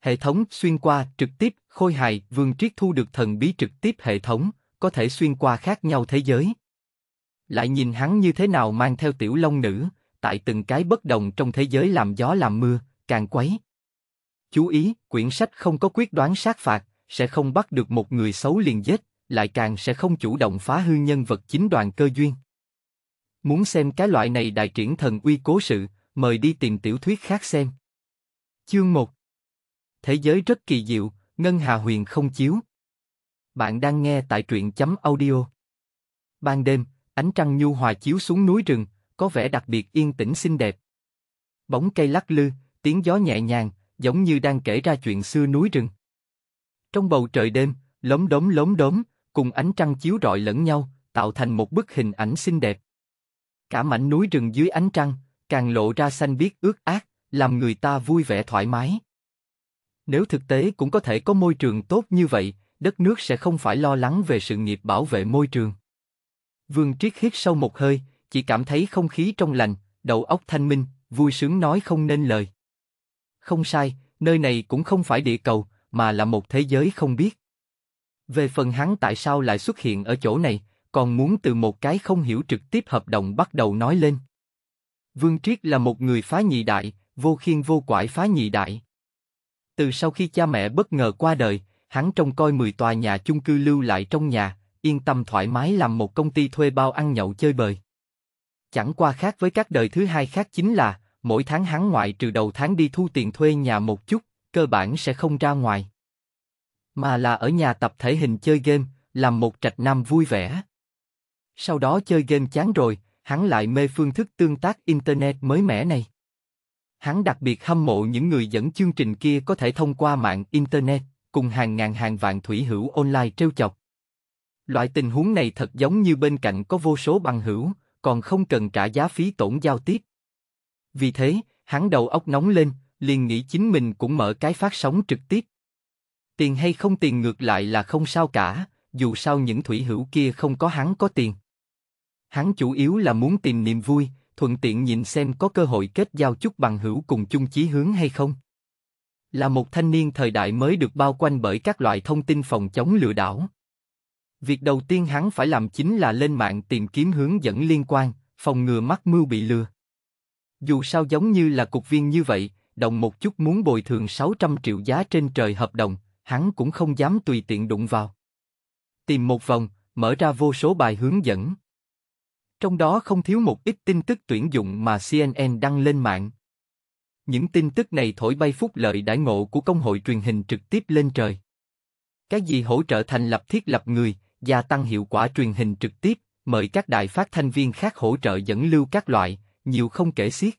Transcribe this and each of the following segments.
Hệ thống xuyên qua trực tiếp, khôi hài, Vương Triết thu được thần bí trực tiếp hệ thống, có thể xuyên qua khác nhau thế giới. Lại nhìn hắn như thế nào mang theo tiểu long nữ, tại từng cái bất đồng trong thế giới làm gió làm mưa, càng quấy. Chú ý, quyển sách không có quyết đoán sát phạt, sẽ không bắt được một người xấu liền giết, lại càng sẽ không chủ động phá hư nhân vật chính đoàn cơ duyên. Muốn xem cái loại này đại triển thần uy cố sự, mời đi tìm tiểu thuyết khác xem. Chương một thế giới rất kỳ diệu, Ngân Hà Huyền không chiếu. Bạn đang nghe tại truyện chấm audio. Ban đêm, ánh trăng nhu hòa chiếu xuống núi rừng, có vẻ đặc biệt yên tĩnh xinh đẹp. Bóng cây lắc lư, tiếng gió nhẹ nhàng, giống như đang kể ra chuyện xưa núi rừng. Trong bầu trời đêm, lốm đốm lốm đốm, cùng ánh trăng chiếu rọi lẫn nhau, tạo thành một bức hình ảnh xinh đẹp. Cả mảnh núi rừng dưới ánh trăng, càng lộ ra xanh biếc ướt át, làm người ta vui vẻ thoải mái. Nếu thực tế cũng có thể có môi trường tốt như vậy, đất nước sẽ không phải lo lắng về sự nghiệp bảo vệ môi trường. Vương Triết hít sâu một hơi, chỉ cảm thấy không khí trong lành, đầu óc thanh minh, vui sướng nói không nên lời. Không sai, nơi này cũng không phải địa cầu, mà là một thế giới không biết. Về phần hắn tại sao lại xuất hiện ở chỗ này, còn muốn từ một cái không hiểu trực tiếp hợp đồng bắt đầu nói lên. Vương Triết là một người phá nhị đại, vô khiên vô quải phá nhị đại. Từ sau khi cha mẹ bất ngờ qua đời, hắn trông coi 10 tòa nhà chung cư lưu lại trong nhà, yên tâm thoải mái làm một công ty thuê bao ăn nhậu chơi bời. Chẳng qua khác với các đời thứ hai khác chính là, mỗi tháng hắn ngoại trừ đầu tháng đi thu tiền thuê nhà một chút, cơ bản sẽ không ra ngoài. Mà là ở nhà tập thể hình chơi game, làm một trạch nam vui vẻ. Sau đó chơi game chán rồi, hắn lại mê phương thức tương tác Internet mới mẻ này. Hắn đặc biệt hâm mộ những người dẫn chương trình kia có thể thông qua mạng Internet, cùng hàng ngàn hàng vạn thủy hữu online trêu chọc. Loại tình huống này thật giống như bên cạnh có vô số bằng hữu, còn không cần trả giá phí tổn giao tiếp. Vì thế, hắn đầu óc nóng lên, liền nghĩ chính mình cũng mở cái phát sóng trực tiếp. Tiền hay không tiền ngược lại là không sao cả, dù sao những thủy hữu kia không có hắn có tiền. Hắn chủ yếu là muốn tìm niềm vui, thuận tiện nhìn xem có cơ hội kết giao chút bằng hữu cùng chung chí hướng hay không. Là một thanh niên thời đại mới được bao quanh bởi các loại thông tin phòng chống lừa đảo. Việc đầu tiên hắn phải làm chính là lên mạng tìm kiếm hướng dẫn liên quan, phòng ngừa mắc mưu bị lừa. Dù sao giống như là cục viên như vậy, đồng một chút muốn bồi thường 600 triệu giá trên trời hợp đồng, hắn cũng không dám tùy tiện đụng vào. Tìm một vòng, mở ra vô số bài hướng dẫn. Trong đó không thiếu một ít tin tức tuyển dụng mà CNN đăng lên mạng. Những tin tức này thổi bay phúc lợi đãi ngộ của công hội truyền hình trực tiếp lên trời. Cái gì hỗ trợ thành lập thiết lập người, gia tăng hiệu quả truyền hình trực tiếp, mời các đại phát thanh viên khác hỗ trợ dẫn lưu các loại, nhiều không kể xiết.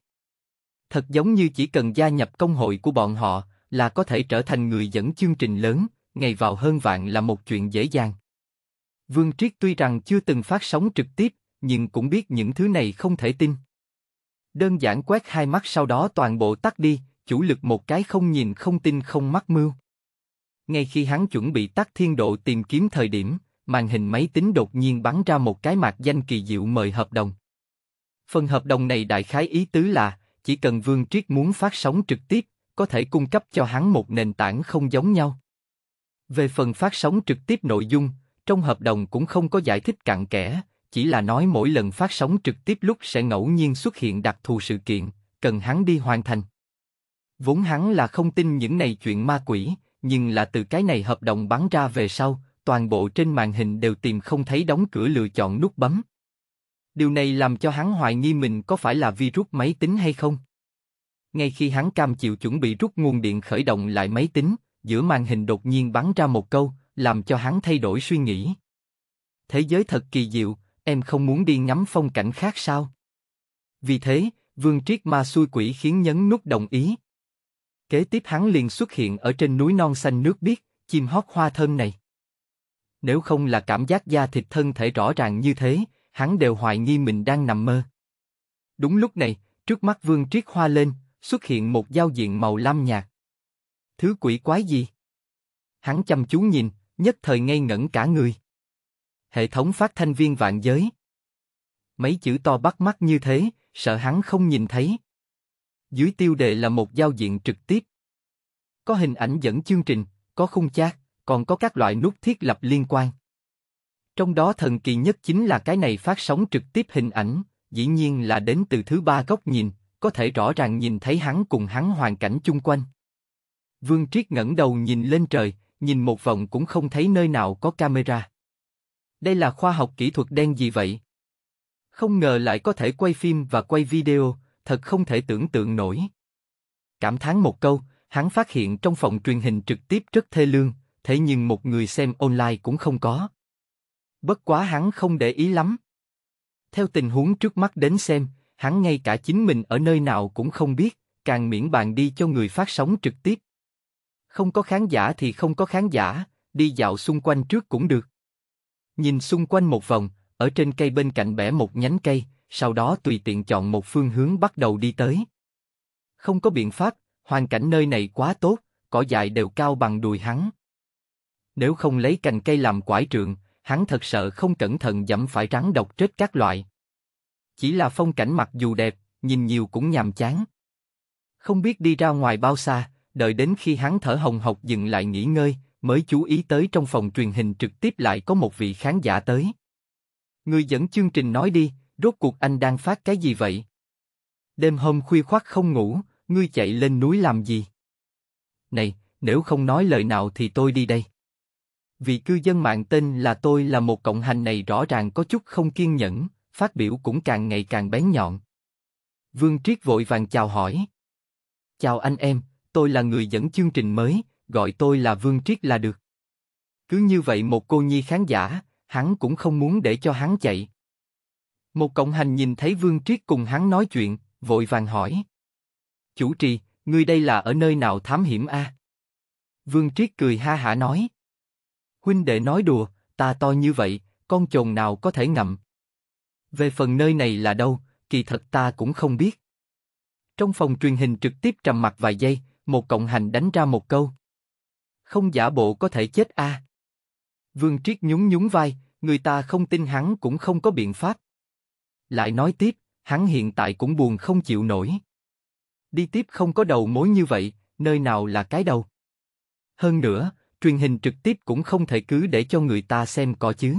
Thật giống như chỉ cần gia nhập công hội của bọn họ là có thể trở thành người dẫn chương trình lớn, ngày vào hơn vạn là một chuyện dễ dàng. Vương Triết tuy rằng chưa từng phát sóng trực tiếp, nhưng cũng biết những thứ này không thể tin. Đơn giản quét hai mắt sau đó toàn bộ tắt đi, chủ lực một cái không nhìn không tin không mắc mưu. Ngay khi hắn chuẩn bị tắt thiên độ tìm kiếm thời điểm, màn hình máy tính đột nhiên bắn ra một cái mạc danh kỳ diệu mời hợp đồng. Phần hợp đồng này đại khái ý tứ là, chỉ cần Vương Triết muốn phát sóng trực tiếp, có thể cung cấp cho hắn một nền tảng không giống nhau. Về phần phát sóng trực tiếp nội dung, trong hợp đồng cũng không có giải thích cặn kẽ, chỉ là nói mỗi lần phát sóng trực tiếp lúc sẽ ngẫu nhiên xuất hiện đặc thù sự kiện, cần hắn đi hoàn thành. Vốn hắn là không tin những này chuyện ma quỷ, nhưng là từ cái này hợp đồng bắn ra về sau, toàn bộ trên màn hình đều tìm không thấy đóng cửa lựa chọn nút bấm. Điều này làm cho hắn hoài nghi mình có phải là virus máy tính hay không. Ngay khi hắn cam chịu chuẩn bị rút nguồn điện khởi động lại máy tính, giữa màn hình đột nhiên bắn ra một câu, làm cho hắn thay đổi suy nghĩ. Thế giới thật kỳ diệu, em không muốn đi ngắm phong cảnh khác sao? Vì thế, Vương Triết Ma xui quỷ khiến nhấn nút đồng ý. Kế tiếp hắn liền xuất hiện ở trên núi non xanh nước biếc, chim hót hoa thơm này. Nếu không là cảm giác da thịt thân thể rõ ràng như thế, hắn đều hoài nghi mình đang nằm mơ. Đúng lúc này, trước mắt Vương Triết hoa lên, xuất hiện một giao diện màu lam nhạt. Thứ quỷ quái gì? Hắn chăm chú nhìn, nhất thời ngây ngẩn cả người hệ thống phát thanh viên vạn giới. Mấy chữ to bắt mắt như thế, sợ hắn không nhìn thấy. Dưới tiêu đề là một giao diện trực tiếp. Có hình ảnh dẫn chương trình, có khung chat, còn có các loại nút thiết lập liên quan. Trong đó thần kỳ nhất chính là cái này phát sóng trực tiếp hình ảnh, dĩ nhiên là đến từ thứ ba góc nhìn, có thể rõ ràng nhìn thấy hắn cùng hắn hoàn cảnh chung quanh. Vương Triết ngẩng đầu nhìn lên trời, nhìn một vòng cũng không thấy nơi nào có camera. Đây là khoa học kỹ thuật đen gì vậy? Không ngờ lại có thể quay phim và quay video, thật không thể tưởng tượng nổi. Cảm thán một câu, hắn phát hiện trong phòng truyền hình trực tiếp rất thê lương, thế nhưng một người xem online cũng không có. Bất quá hắn không để ý lắm. Theo tình huống trước mắt đến xem, hắn ngay cả chính mình ở nơi nào cũng không biết, càng miễn bàn đi cho người phát sóng trực tiếp. Không có khán giả thì không có khán giả, đi dạo xung quanh trước cũng được. Nhìn xung quanh một vòng, ở trên cây bên cạnh bẻ một nhánh cây, sau đó tùy tiện chọn một phương hướng bắt đầu đi tới. Không có biện pháp, hoàn cảnh nơi này quá tốt, cỏ dại đều cao bằng đùi hắn. Nếu không lấy cành cây làm quải trượng, hắn thật sợ không cẩn thận dẫm phải rắn độc chết các loại. Chỉ là phong cảnh mặc dù đẹp, nhìn nhiều cũng nhàm chán. Không biết đi ra ngoài bao xa, đợi đến khi hắn thở hồng hộc dừng lại nghỉ ngơi, mới chú ý tới trong phòng truyền hình trực tiếp lại có một vị khán giả tới. Người dẫn chương trình nói đi, rốt cuộc anh đang phát cái gì vậy? Đêm hôm khuya khoắt không ngủ, ngươi chạy lên núi làm gì? Này, nếu không nói lời nào thì tôi đi đây. Vị cư dân mạng tên là tôi là một cộng hành này rõ ràng có chút không kiên nhẫn, phát biểu cũng càng ngày càng bén nhọn. Vương Triết vội vàng chào hỏi. Chào anh em, tôi là người dẫn chương trình mới, gọi tôi là Vương Triết là được. Cứ như vậy một cô nhi khán giả, hắn cũng không muốn để cho hắn chạy. Một cộng hành nhìn thấy Vương Triết cùng hắn nói chuyện, vội vàng hỏi. Chủ trì, ngươi đây là ở nơi nào thám hiểm a? Vương Triết cười ha hả nói. Huynh đệ nói đùa, ta to như vậy, con chồn nào có thể ngậm. Về phần nơi này là đâu, kỳ thật ta cũng không biết. Trong phòng truyền hình trực tiếp trầm mặt vài giây, một cộng hành đánh ra một câu không giả bộ có thể chết a. À. Vương Triết nhún nhún vai, người ta không tin hắn cũng không có biện pháp. Lại nói tiếp, hắn hiện tại cũng buồn không chịu nổi. Đi tiếp không có đầu mối như vậy, nơi nào là cái đầu. Hơn nữa, truyền hình trực tiếp cũng không thể cứ để cho người ta xem có chứ.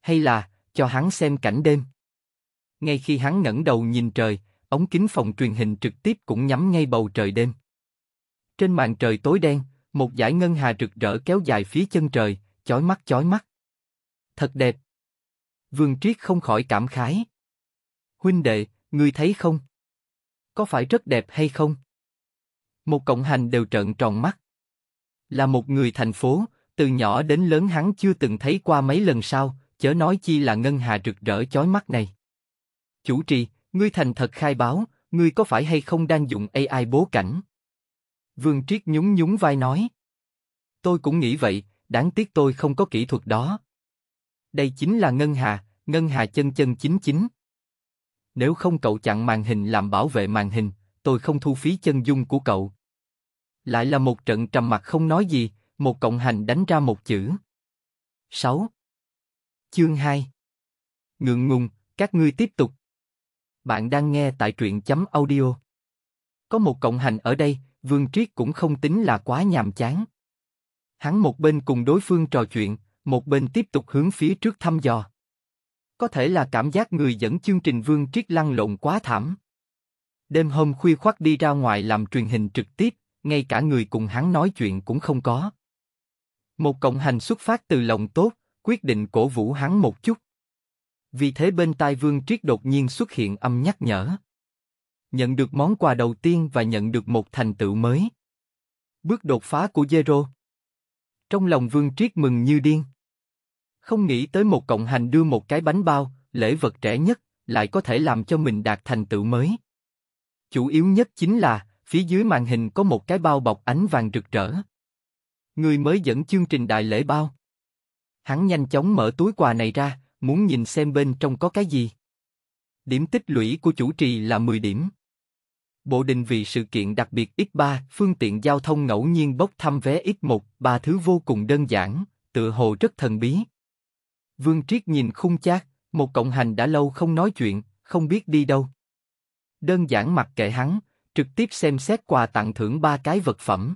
Hay là, cho hắn xem cảnh đêm. Ngay khi hắn ngẩng đầu nhìn trời, ống kính phòng truyền hình trực tiếp cũng nhắm ngay bầu trời đêm. Trên màn trời tối đen, một dải ngân hà rực rỡ kéo dài phía chân trời, chói mắt chói mắt. Thật đẹp. Vương Triết không khỏi cảm khái. Huynh đệ, ngươi thấy không? Có phải rất đẹp hay không? Một cộng hành đều trợn tròn mắt. Là một người thành phố, từ nhỏ đến lớn hắn chưa từng thấy qua mấy lần sau, chớ nói chi là ngân hà rực rỡ chói mắt này. Chủ trì, ngươi thành thật khai báo, ngươi có phải hay không đang dùng AI bố cảnh? Vương Triết nhún nhún vai nói. Tôi cũng nghĩ vậy, đáng tiếc tôi không có kỹ thuật đó. Đây chính là Ngân Hà, Ngân Hà chân chân chính chính. Nếu không cậu chặn màn hình làm bảo vệ màn hình, tôi không thu phí chân dung của cậu. Lại là một trận trầm mặc không nói gì, một cộng hành đánh ra một chữ. 6. Chương 2 Ngượng ngùng, các ngươi tiếp tục. Bạn đang nghe tại truyện chấm audio. Có một cộng hành ở đây, Vương Triết cũng không tính là quá nhàm chán. Hắn một bên cùng đối phương trò chuyện, một bên tiếp tục hướng phía trước thăm dò. Có thể là cảm giác người dẫn chương trình Vương Triết lăn lộn quá thảm. Đêm hôm khuya khoắt đi ra ngoài làm truyền hình trực tiếp, ngay cả người cùng hắn nói chuyện cũng không có. Một cộng hành xuất phát từ lòng tốt, quyết định cổ vũ hắn một chút. Vì thế bên tai Vương Triết đột nhiên xuất hiện âm nhắc nhở nhận được món quà đầu tiên và nhận được một thành tựu mới. Bước đột phá của Zero. Trong lòng Vương Triết mừng như điên. Không nghĩ tới một cộng hành đưa một cái bánh bao, lễ vật rẻ nhất, lại có thể làm cho mình đạt thành tựu mới. Chủ yếu nhất chính là, phía dưới màn hình có một cái bao bọc ánh vàng rực rỡ. Người mới dẫn chương trình đại lễ bao. Hắn nhanh chóng mở túi quà này ra, muốn nhìn xem bên trong có cái gì. Điểm tích lũy của chủ trì là 10 điểm bộ định vì sự kiện đặc biệt X3, phương tiện giao thông ngẫu nhiên bốc thăm vé X1, ba thứ vô cùng đơn giản, tựa hồ rất thần bí. Vương Triết nhìn khung chát, một cộng hành đã lâu không nói chuyện, không biết đi đâu. Đơn giản mặc kệ hắn, trực tiếp xem xét quà tặng thưởng ba cái vật phẩm.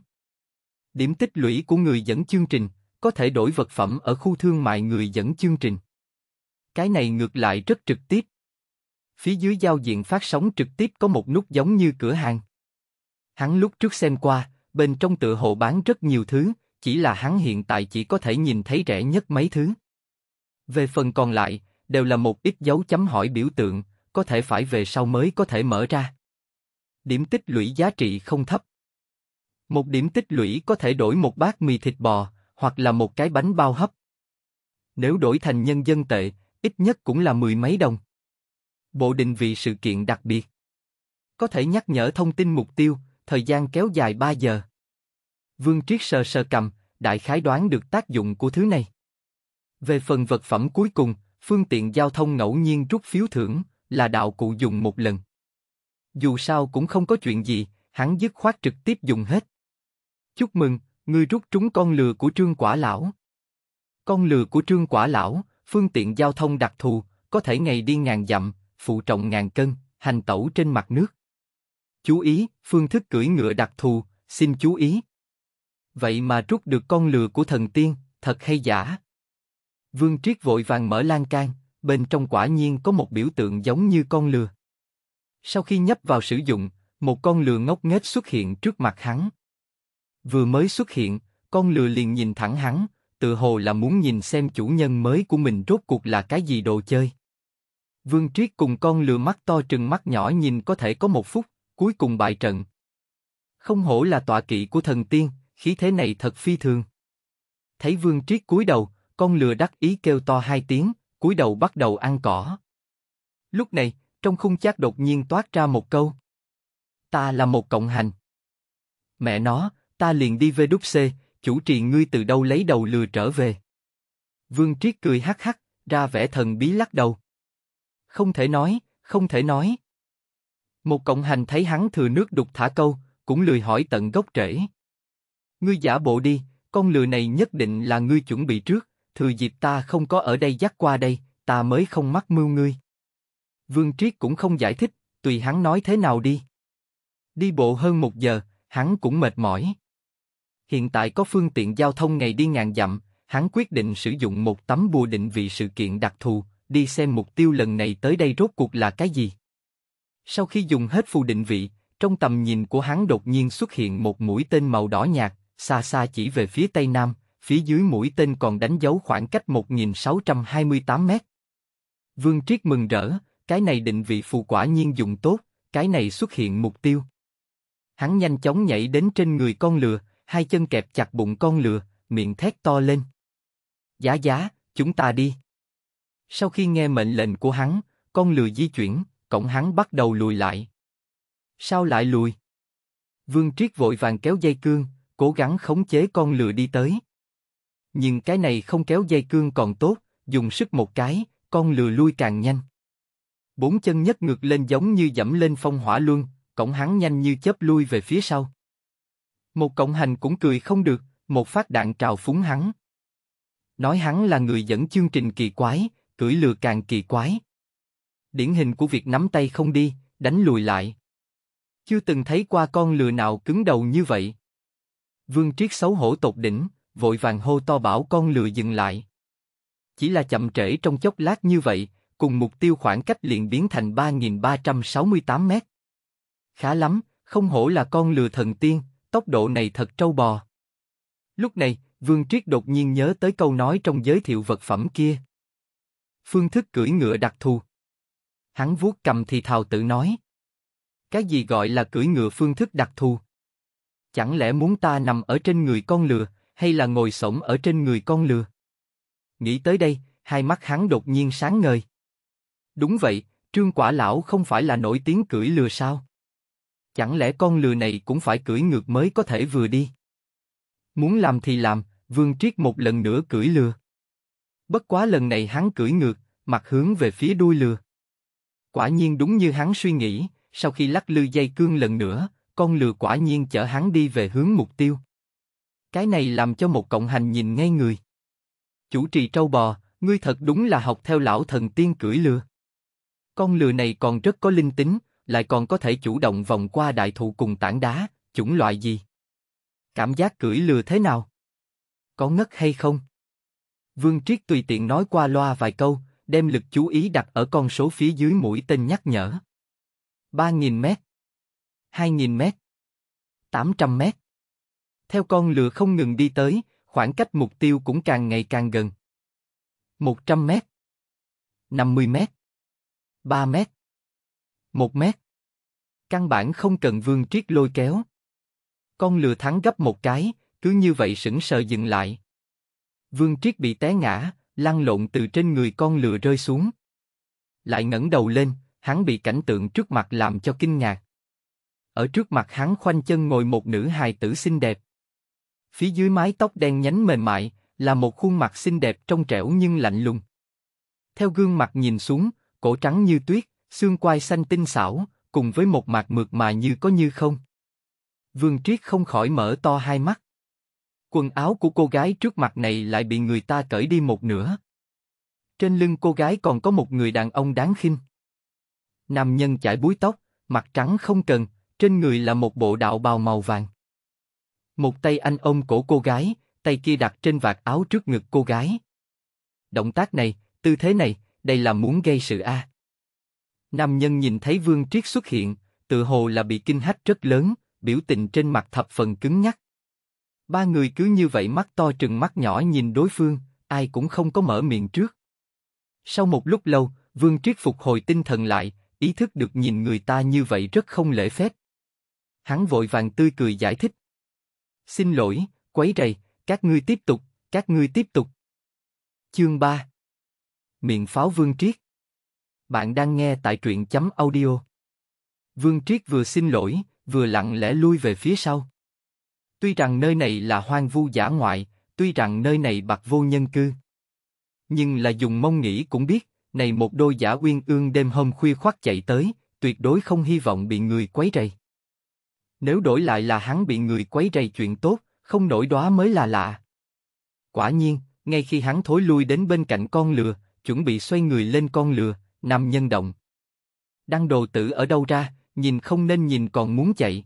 Điểm tích lũy của người dẫn chương trình, có thể đổi vật phẩm ở khu thương mại người dẫn chương trình. Cái này ngược lại rất trực tiếp. Phía dưới giao diện phát sóng trực tiếp có một nút giống như cửa hàng. Hắn lúc trước xem qua, bên trong tựa hồ bán rất nhiều thứ, chỉ là hắn hiện tại chỉ có thể nhìn thấy rẻ nhất mấy thứ. Về phần còn lại, đều là một ít dấu chấm hỏi biểu tượng, có thể phải về sau mới có thể mở ra. Điểm tích lũy giá trị không thấp. Một điểm tích lũy có thể đổi một bát mì thịt bò, hoặc là một cái bánh bao hấp. Nếu đổi thành nhân dân tệ, ít nhất cũng là mười mấy đồng bộ định vị sự kiện đặc biệt. Có thể nhắc nhở thông tin mục tiêu, thời gian kéo dài 3 giờ. Vương Triết sờ sờ cầm, đại khái đoán được tác dụng của thứ này. Về phần vật phẩm cuối cùng, phương tiện giao thông ngẫu nhiên rút phiếu thưởng, là đạo cụ dùng một lần. Dù sao cũng không có chuyện gì, hắn dứt khoát trực tiếp dùng hết. Chúc mừng, ngươi rút trúng con lừa của trương quả lão. Con lừa của trương quả lão, phương tiện giao thông đặc thù, có thể ngày đi ngàn dặm, phụ trọng ngàn cân, hành tẩu trên mặt nước. Chú ý, phương thức cưỡi ngựa đặc thù, xin chú ý. Vậy mà rút được con lừa của thần tiên, thật hay giả? Vương Triết vội vàng mở lan can, bên trong quả nhiên có một biểu tượng giống như con lừa. Sau khi nhấp vào sử dụng, một con lừa ngốc nghếch xuất hiện trước mặt hắn. Vừa mới xuất hiện, con lừa liền nhìn thẳng hắn, tự hồ là muốn nhìn xem chủ nhân mới của mình rốt cuộc là cái gì đồ chơi. Vương Triết cùng con lừa mắt to trừng mắt nhỏ nhìn có thể có một phút, cuối cùng bại trận. Không hổ là tọa kỵ của thần tiên, khí thế này thật phi thường. Thấy Vương Triết cúi đầu, con lừa đắc ý kêu to hai tiếng, cúi đầu bắt đầu ăn cỏ. Lúc này, trong khung chát đột nhiên toát ra một câu. Ta là một cộng hành. Mẹ nó, ta liền đi về đúc xê, chủ trì ngươi từ đâu lấy đầu lừa trở về. Vương Triết cười hắc hắc, ra vẻ thần bí lắc đầu không thể nói, không thể nói. Một cộng hành thấy hắn thừa nước đục thả câu, cũng lười hỏi tận gốc rễ. Ngươi giả bộ đi, con lừa này nhất định là ngươi chuẩn bị trước, thừa dịp ta không có ở đây dắt qua đây, ta mới không mắc mưu ngươi. Vương Triết cũng không giải thích, tùy hắn nói thế nào đi. Đi bộ hơn một giờ, hắn cũng mệt mỏi. Hiện tại có phương tiện giao thông ngày đi ngàn dặm, hắn quyết định sử dụng một tấm bùa định vị sự kiện đặc thù, đi xem mục tiêu lần này tới đây rốt cuộc là cái gì. Sau khi dùng hết phù định vị, trong tầm nhìn của hắn đột nhiên xuất hiện một mũi tên màu đỏ nhạt, xa xa chỉ về phía tây nam, phía dưới mũi tên còn đánh dấu khoảng cách 1628 mét. Vương Triết mừng rỡ, cái này định vị phù quả nhiên dùng tốt, cái này xuất hiện mục tiêu. Hắn nhanh chóng nhảy đến trên người con lừa, hai chân kẹp chặt bụng con lừa, miệng thét to lên. Giá giá, chúng ta đi. Sau khi nghe mệnh lệnh của hắn, con lừa di chuyển, cổng hắn bắt đầu lùi lại. Sao lại lùi? Vương Triết vội vàng kéo dây cương, cố gắng khống chế con lừa đi tới. Nhưng cái này không kéo dây cương còn tốt, dùng sức một cái, con lừa lui càng nhanh. Bốn chân nhất ngược lên giống như dẫm lên phong hỏa luân, cổng hắn nhanh như chớp lui về phía sau. Một cộng hành cũng cười không được, một phát đạn trào phúng hắn. Nói hắn là người dẫn chương trình kỳ quái, cưỡi lừa càng kỳ quái. Điển hình của việc nắm tay không đi, đánh lùi lại. Chưa từng thấy qua con lừa nào cứng đầu như vậy. Vương Triết xấu hổ tột đỉnh, vội vàng hô to bảo con lừa dừng lại. Chỉ là chậm trễ trong chốc lát như vậy, cùng mục tiêu khoảng cách liền biến thành 3.368 mét. Khá lắm, không hổ là con lừa thần tiên, tốc độ này thật trâu bò. Lúc này, Vương Triết đột nhiên nhớ tới câu nói trong giới thiệu vật phẩm kia phương thức cưỡi ngựa đặc thù. Hắn vuốt cầm thì thào tự nói. Cái gì gọi là cưỡi ngựa phương thức đặc thù? Chẳng lẽ muốn ta nằm ở trên người con lừa, hay là ngồi sổng ở trên người con lừa? Nghĩ tới đây, hai mắt hắn đột nhiên sáng ngời. Đúng vậy, trương quả lão không phải là nổi tiếng cưỡi lừa sao? Chẳng lẽ con lừa này cũng phải cưỡi ngược mới có thể vừa đi? Muốn làm thì làm, Vương Triết một lần nữa cưỡi lừa. Bất quá lần này hắn cưỡi ngược, mặt hướng về phía đuôi lừa. Quả nhiên đúng như hắn suy nghĩ, sau khi lắc lư dây cương lần nữa, con lừa quả nhiên chở hắn đi về hướng mục tiêu. Cái này làm cho một cộng hành nhìn ngay người. Chủ trì trâu bò, ngươi thật đúng là học theo lão thần tiên cưỡi lừa. Con lừa này còn rất có linh tính, lại còn có thể chủ động vòng qua đại thụ cùng tảng đá, chủng loại gì? Cảm giác cưỡi lừa thế nào? Có ngất hay không? Vương Triết tùy tiện nói qua loa vài câu, đem lực chú ý đặt ở con số phía dưới mũi tên nhắc nhở. 3.000 mét, 2.000 mét, 800 mét. Theo con lừa không ngừng đi tới, khoảng cách mục tiêu cũng càng ngày càng gần. 100 mét, 50 mét, 3 mét, 1 mét. Căn bản không cần vương triết lôi kéo. Con lừa thắng gấp một cái, cứ như vậy sững sờ dừng lại, Vương Triết bị té ngã, lăn lộn từ trên người con lừa rơi xuống. Lại ngẩng đầu lên, hắn bị cảnh tượng trước mặt làm cho kinh ngạc. Ở trước mặt hắn khoanh chân ngồi một nữ hài tử xinh đẹp. Phía dưới mái tóc đen nhánh mềm mại, là một khuôn mặt xinh đẹp trong trẻo nhưng lạnh lùng. Theo gương mặt nhìn xuống, cổ trắng như tuyết, xương quai xanh tinh xảo, cùng với một mặt mượt mà như có như không. Vương Triết không khỏi mở to hai mắt. Quần áo của cô gái trước mặt này lại bị người ta cởi đi một nửa. Trên lưng cô gái còn có một người đàn ông đáng khinh. Nam nhân chải búi tóc, mặt trắng không cần, trên người là một bộ đạo bào màu vàng. Một tay anh ôm cổ cô gái, tay kia đặt trên vạt áo trước ngực cô gái. Động tác này, tư thế này, đây là muốn gây sự a. À. Nam nhân nhìn thấy Vương Triết xuất hiện, tự hồ là bị kinh hách rất lớn, biểu tình trên mặt thập phần cứng nhắc. Ba người cứ như vậy mắt to trừng mắt nhỏ nhìn đối phương, ai cũng không có mở miệng trước. Sau một lúc lâu, Vương Triết phục hồi tinh thần lại, ý thức được nhìn người ta như vậy rất không lễ phép. Hắn vội vàng tươi cười giải thích. Xin lỗi, quấy rầy, các ngươi tiếp tục, các ngươi tiếp tục. Chương 3 Miệng pháo Vương Triết Bạn đang nghe tại truyện chấm audio. Vương Triết vừa xin lỗi, vừa lặng lẽ lui về phía sau. Tuy rằng nơi này là hoang vu giả ngoại, tuy rằng nơi này bạc vô nhân cư, nhưng là dùng mông nghĩ cũng biết, này một đôi giả uyên ương đêm hôm khuya khoắt chạy tới, tuyệt đối không hy vọng bị người quấy rầy. Nếu đổi lại là hắn bị người quấy rầy chuyện tốt, không nổi đóa mới là lạ. Quả nhiên, ngay khi hắn thối lui đến bên cạnh con lừa, chuẩn bị xoay người lên con lừa, nằm nhân động. Đăng đồ tử ở đâu ra, nhìn không nên nhìn còn muốn chạy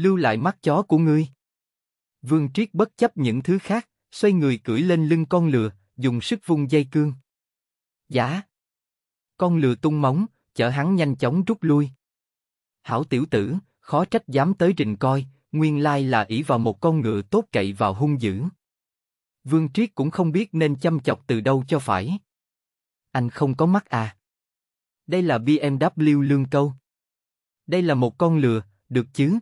lưu lại mắt chó của ngươi. Vương Triết bất chấp những thứ khác, xoay người cưỡi lên lưng con lừa, dùng sức vung dây cương. Giả! Con lừa tung móng, chở hắn nhanh chóng rút lui. Hảo tiểu tử, khó trách dám tới trình coi, nguyên lai là ỷ vào một con ngựa tốt cậy vào hung dữ. Vương Triết cũng không biết nên chăm chọc từ đâu cho phải. Anh không có mắt à? Đây là BMW lương câu. Đây là một con lừa, được chứ?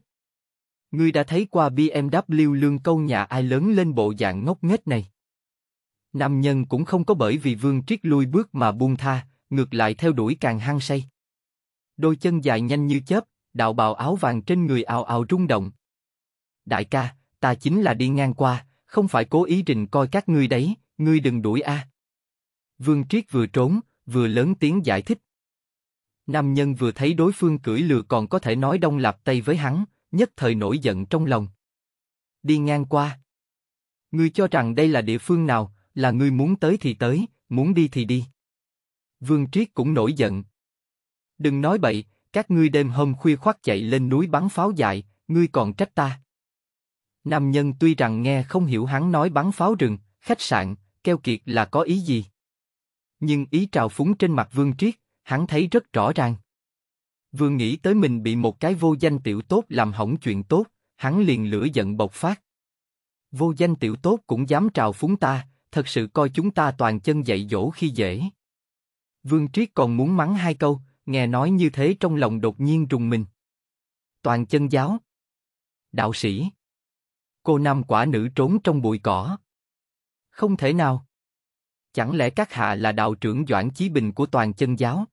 Ngươi đã thấy qua BMW lương câu nhà ai lớn lên bộ dạng ngốc nghếch này. Nam nhân cũng không có bởi vì vương triết lui bước mà buông tha, ngược lại theo đuổi càng hăng say. Đôi chân dài nhanh như chớp, đạo bào áo vàng trên người ào ào rung động. Đại ca, ta chính là đi ngang qua, không phải cố ý rình coi các ngươi đấy, ngươi đừng đuổi a. Vương Triết vừa trốn, vừa lớn tiếng giải thích. Nam nhân vừa thấy đối phương cưỡi lừa còn có thể nói đông lạp tây với hắn, nhất thời nổi giận trong lòng. Đi ngang qua. Ngươi cho rằng đây là địa phương nào, là ngươi muốn tới thì tới, muốn đi thì đi. Vương Triết cũng nổi giận. Đừng nói bậy, các ngươi đêm hôm khuya khoắt chạy lên núi bắn pháo dại, ngươi còn trách ta. Nam nhân tuy rằng nghe không hiểu hắn nói bắn pháo rừng, khách sạn, keo kiệt là có ý gì. Nhưng ý trào phúng trên mặt Vương Triết, hắn thấy rất rõ ràng. Vừa nghĩ tới mình bị một cái vô danh tiểu tốt làm hỏng chuyện tốt, hắn liền lửa giận bộc phát. Vô danh tiểu tốt cũng dám trào phúng ta, thật sự coi chúng ta toàn chân dạy dỗ khi dễ. Vương Triết còn muốn mắng hai câu, nghe nói như thế trong lòng đột nhiên rùng mình. Toàn chân giáo. Đạo sĩ. Cô nam quả nữ trốn trong bụi cỏ. Không thể nào. Chẳng lẽ các hạ là đạo trưởng Doãn Chí Bình của toàn chân giáo?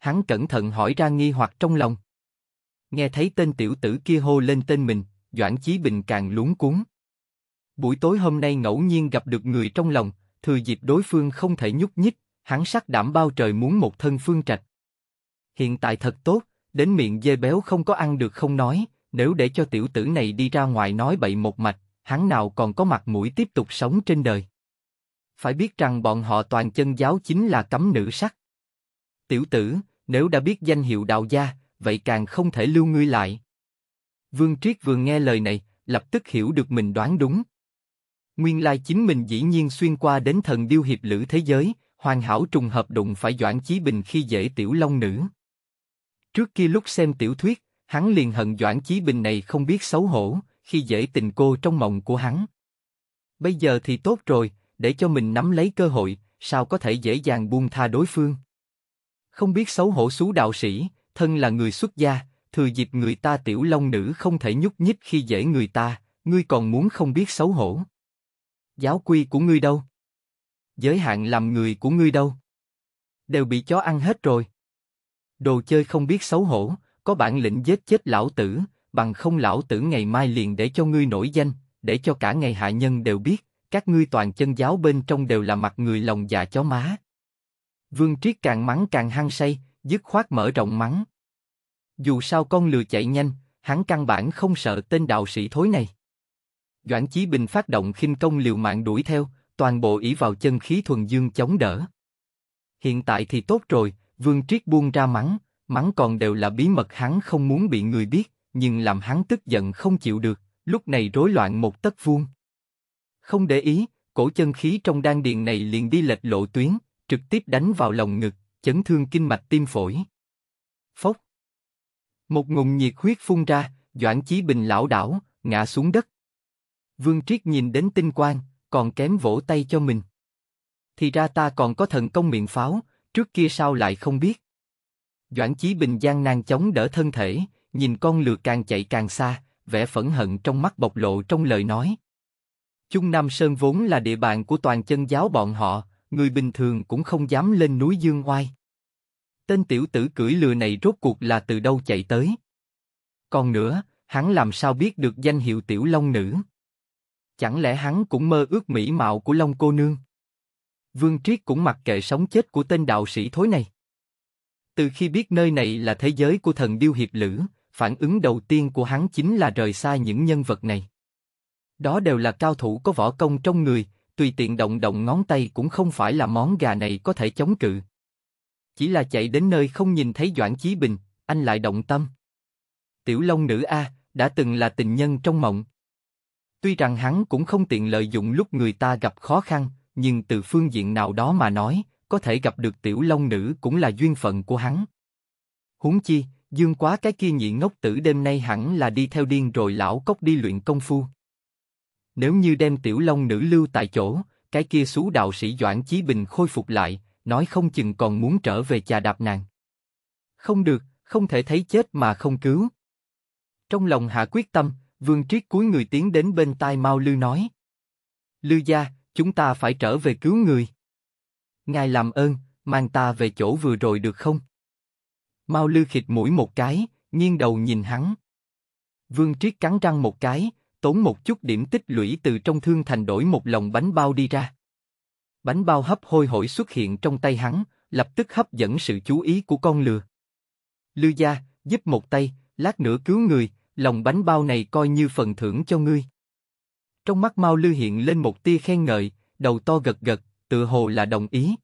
Hắn cẩn thận hỏi ra nghi hoặc trong lòng. Nghe thấy tên tiểu tử kia hô lên tên mình, Doãn Chí Bình càng luống cuốn. Buổi tối hôm nay ngẫu nhiên gặp được người trong lòng, thừa dịp đối phương không thể nhúc nhích, hắn sắc đảm bao trời muốn một thân phương trạch. Hiện tại thật tốt, đến miệng dê béo không có ăn được không nói, nếu để cho tiểu tử này đi ra ngoài nói bậy một mạch, hắn nào còn có mặt mũi tiếp tục sống trên đời. Phải biết rằng bọn họ toàn chân giáo chính là cấm nữ sắc. Tiểu tử, nếu đã biết danh hiệu đạo gia, vậy càng không thể lưu ngươi lại. Vương Triết vừa nghe lời này, lập tức hiểu được mình đoán đúng. Nguyên lai chính mình dĩ nhiên xuyên qua đến thần điêu hiệp lữ thế giới, hoàn hảo trùng hợp đụng phải Doãn Chí Bình khi dễ tiểu long nữ. Trước kia lúc xem tiểu thuyết, hắn liền hận Doãn Chí Bình này không biết xấu hổ, khi dễ tình cô trong mộng của hắn. Bây giờ thì tốt rồi, để cho mình nắm lấy cơ hội, sao có thể dễ dàng buông tha đối phương. Không biết xấu hổ xú đạo sĩ, thân là người xuất gia, thừa dịp người ta tiểu long nữ không thể nhúc nhích khi dễ người ta, ngươi còn muốn không biết xấu hổ. Giáo quy của ngươi đâu? Giới hạn làm người của ngươi đâu? Đều bị chó ăn hết rồi. Đồ chơi không biết xấu hổ, có bản lĩnh giết chết lão tử, bằng không lão tử ngày mai liền để cho ngươi nổi danh, để cho cả ngày hạ nhân đều biết, các ngươi toàn chân giáo bên trong đều là mặt người lòng dạ chó má. Vương Triết càng mắng càng hăng say, dứt khoát mở rộng mắng. Dù sao con lừa chạy nhanh, hắn căn bản không sợ tên đạo sĩ thối này. Doãn Chí Bình phát động khinh công liều mạng đuổi theo, toàn bộ ý vào chân khí thuần dương chống đỡ. Hiện tại thì tốt rồi, Vương Triết buông ra mắng, mắng còn đều là bí mật hắn không muốn bị người biết, nhưng làm hắn tức giận không chịu được, lúc này rối loạn một tấc vuông. Không để ý, cổ chân khí trong đan điền này liền đi lệch lộ tuyến, trực tiếp đánh vào lồng ngực, chấn thương kinh mạch tim phổi. Phốc. Một ngụm nhiệt huyết phun ra, Doãn Chí Bình lão đảo, ngã xuống đất. Vương Triết nhìn đến tinh quang, còn kém vỗ tay cho mình. Thì ra ta còn có thần công miệng pháo, trước kia sao lại không biết. Doãn Chí Bình gian nan chống đỡ thân thể, nhìn con lừa càng chạy càng xa, vẻ phẫn hận trong mắt bộc lộ trong lời nói. Trung Nam Sơn vốn là địa bàn của toàn chân giáo bọn họ, người bình thường cũng không dám lên núi Dương Oai. Tên tiểu tử cưỡi lừa này rốt cuộc là từ đâu chạy tới? Còn nữa, hắn làm sao biết được danh hiệu tiểu long nữ? Chẳng lẽ hắn cũng mơ ước mỹ mạo của long cô nương? Vương Triết cũng mặc kệ sống chết của tên đạo sĩ thối này. Từ khi biết nơi này là thế giới của thần điêu hiệp lữ, phản ứng đầu tiên của hắn chính là rời xa những nhân vật này. Đó đều là cao thủ có võ công trong người, tùy tiện động động ngón tay cũng không phải là món gà này có thể chống cự. Chỉ là chạy đến nơi không nhìn thấy Doãn Chí Bình, anh lại động tâm. Tiểu Long nữ A, đã từng là tình nhân trong mộng. Tuy rằng hắn cũng không tiện lợi dụng lúc người ta gặp khó khăn, nhưng từ phương diện nào đó mà nói, có thể gặp được tiểu long nữ cũng là duyên phận của hắn. Huống chi, dương quá cái kia nhị ngốc tử đêm nay hẳn là đi theo điên rồi lão cốc đi luyện công phu. Nếu như đem tiểu long nữ lưu tại chỗ, cái kia xú đạo sĩ Doãn Chí Bình khôi phục lại, nói không chừng còn muốn trở về chà đạp nàng. Không được, không thể thấy chết mà không cứu. Trong lòng hạ quyết tâm, Vương Triết cuối người tiến đến bên tai Mao Lư nói. Lư gia, chúng ta phải trở về cứu người. Ngài làm ơn, mang ta về chỗ vừa rồi được không? Mao Lư khịt mũi một cái, nghiêng đầu nhìn hắn. Vương Triết cắn răng một cái, tốn một chút điểm tích lũy từ trong thương thành đổi một lồng bánh bao đi ra. Bánh bao hấp hôi hổi xuất hiện trong tay hắn, lập tức hấp dẫn sự chú ý của con lừa. Lư gia, giúp một tay, lát nữa cứu người, lòng bánh bao này coi như phần thưởng cho ngươi. Trong mắt mau Lư hiện lên một tia khen ngợi, đầu to gật gật, tự hồ là đồng ý.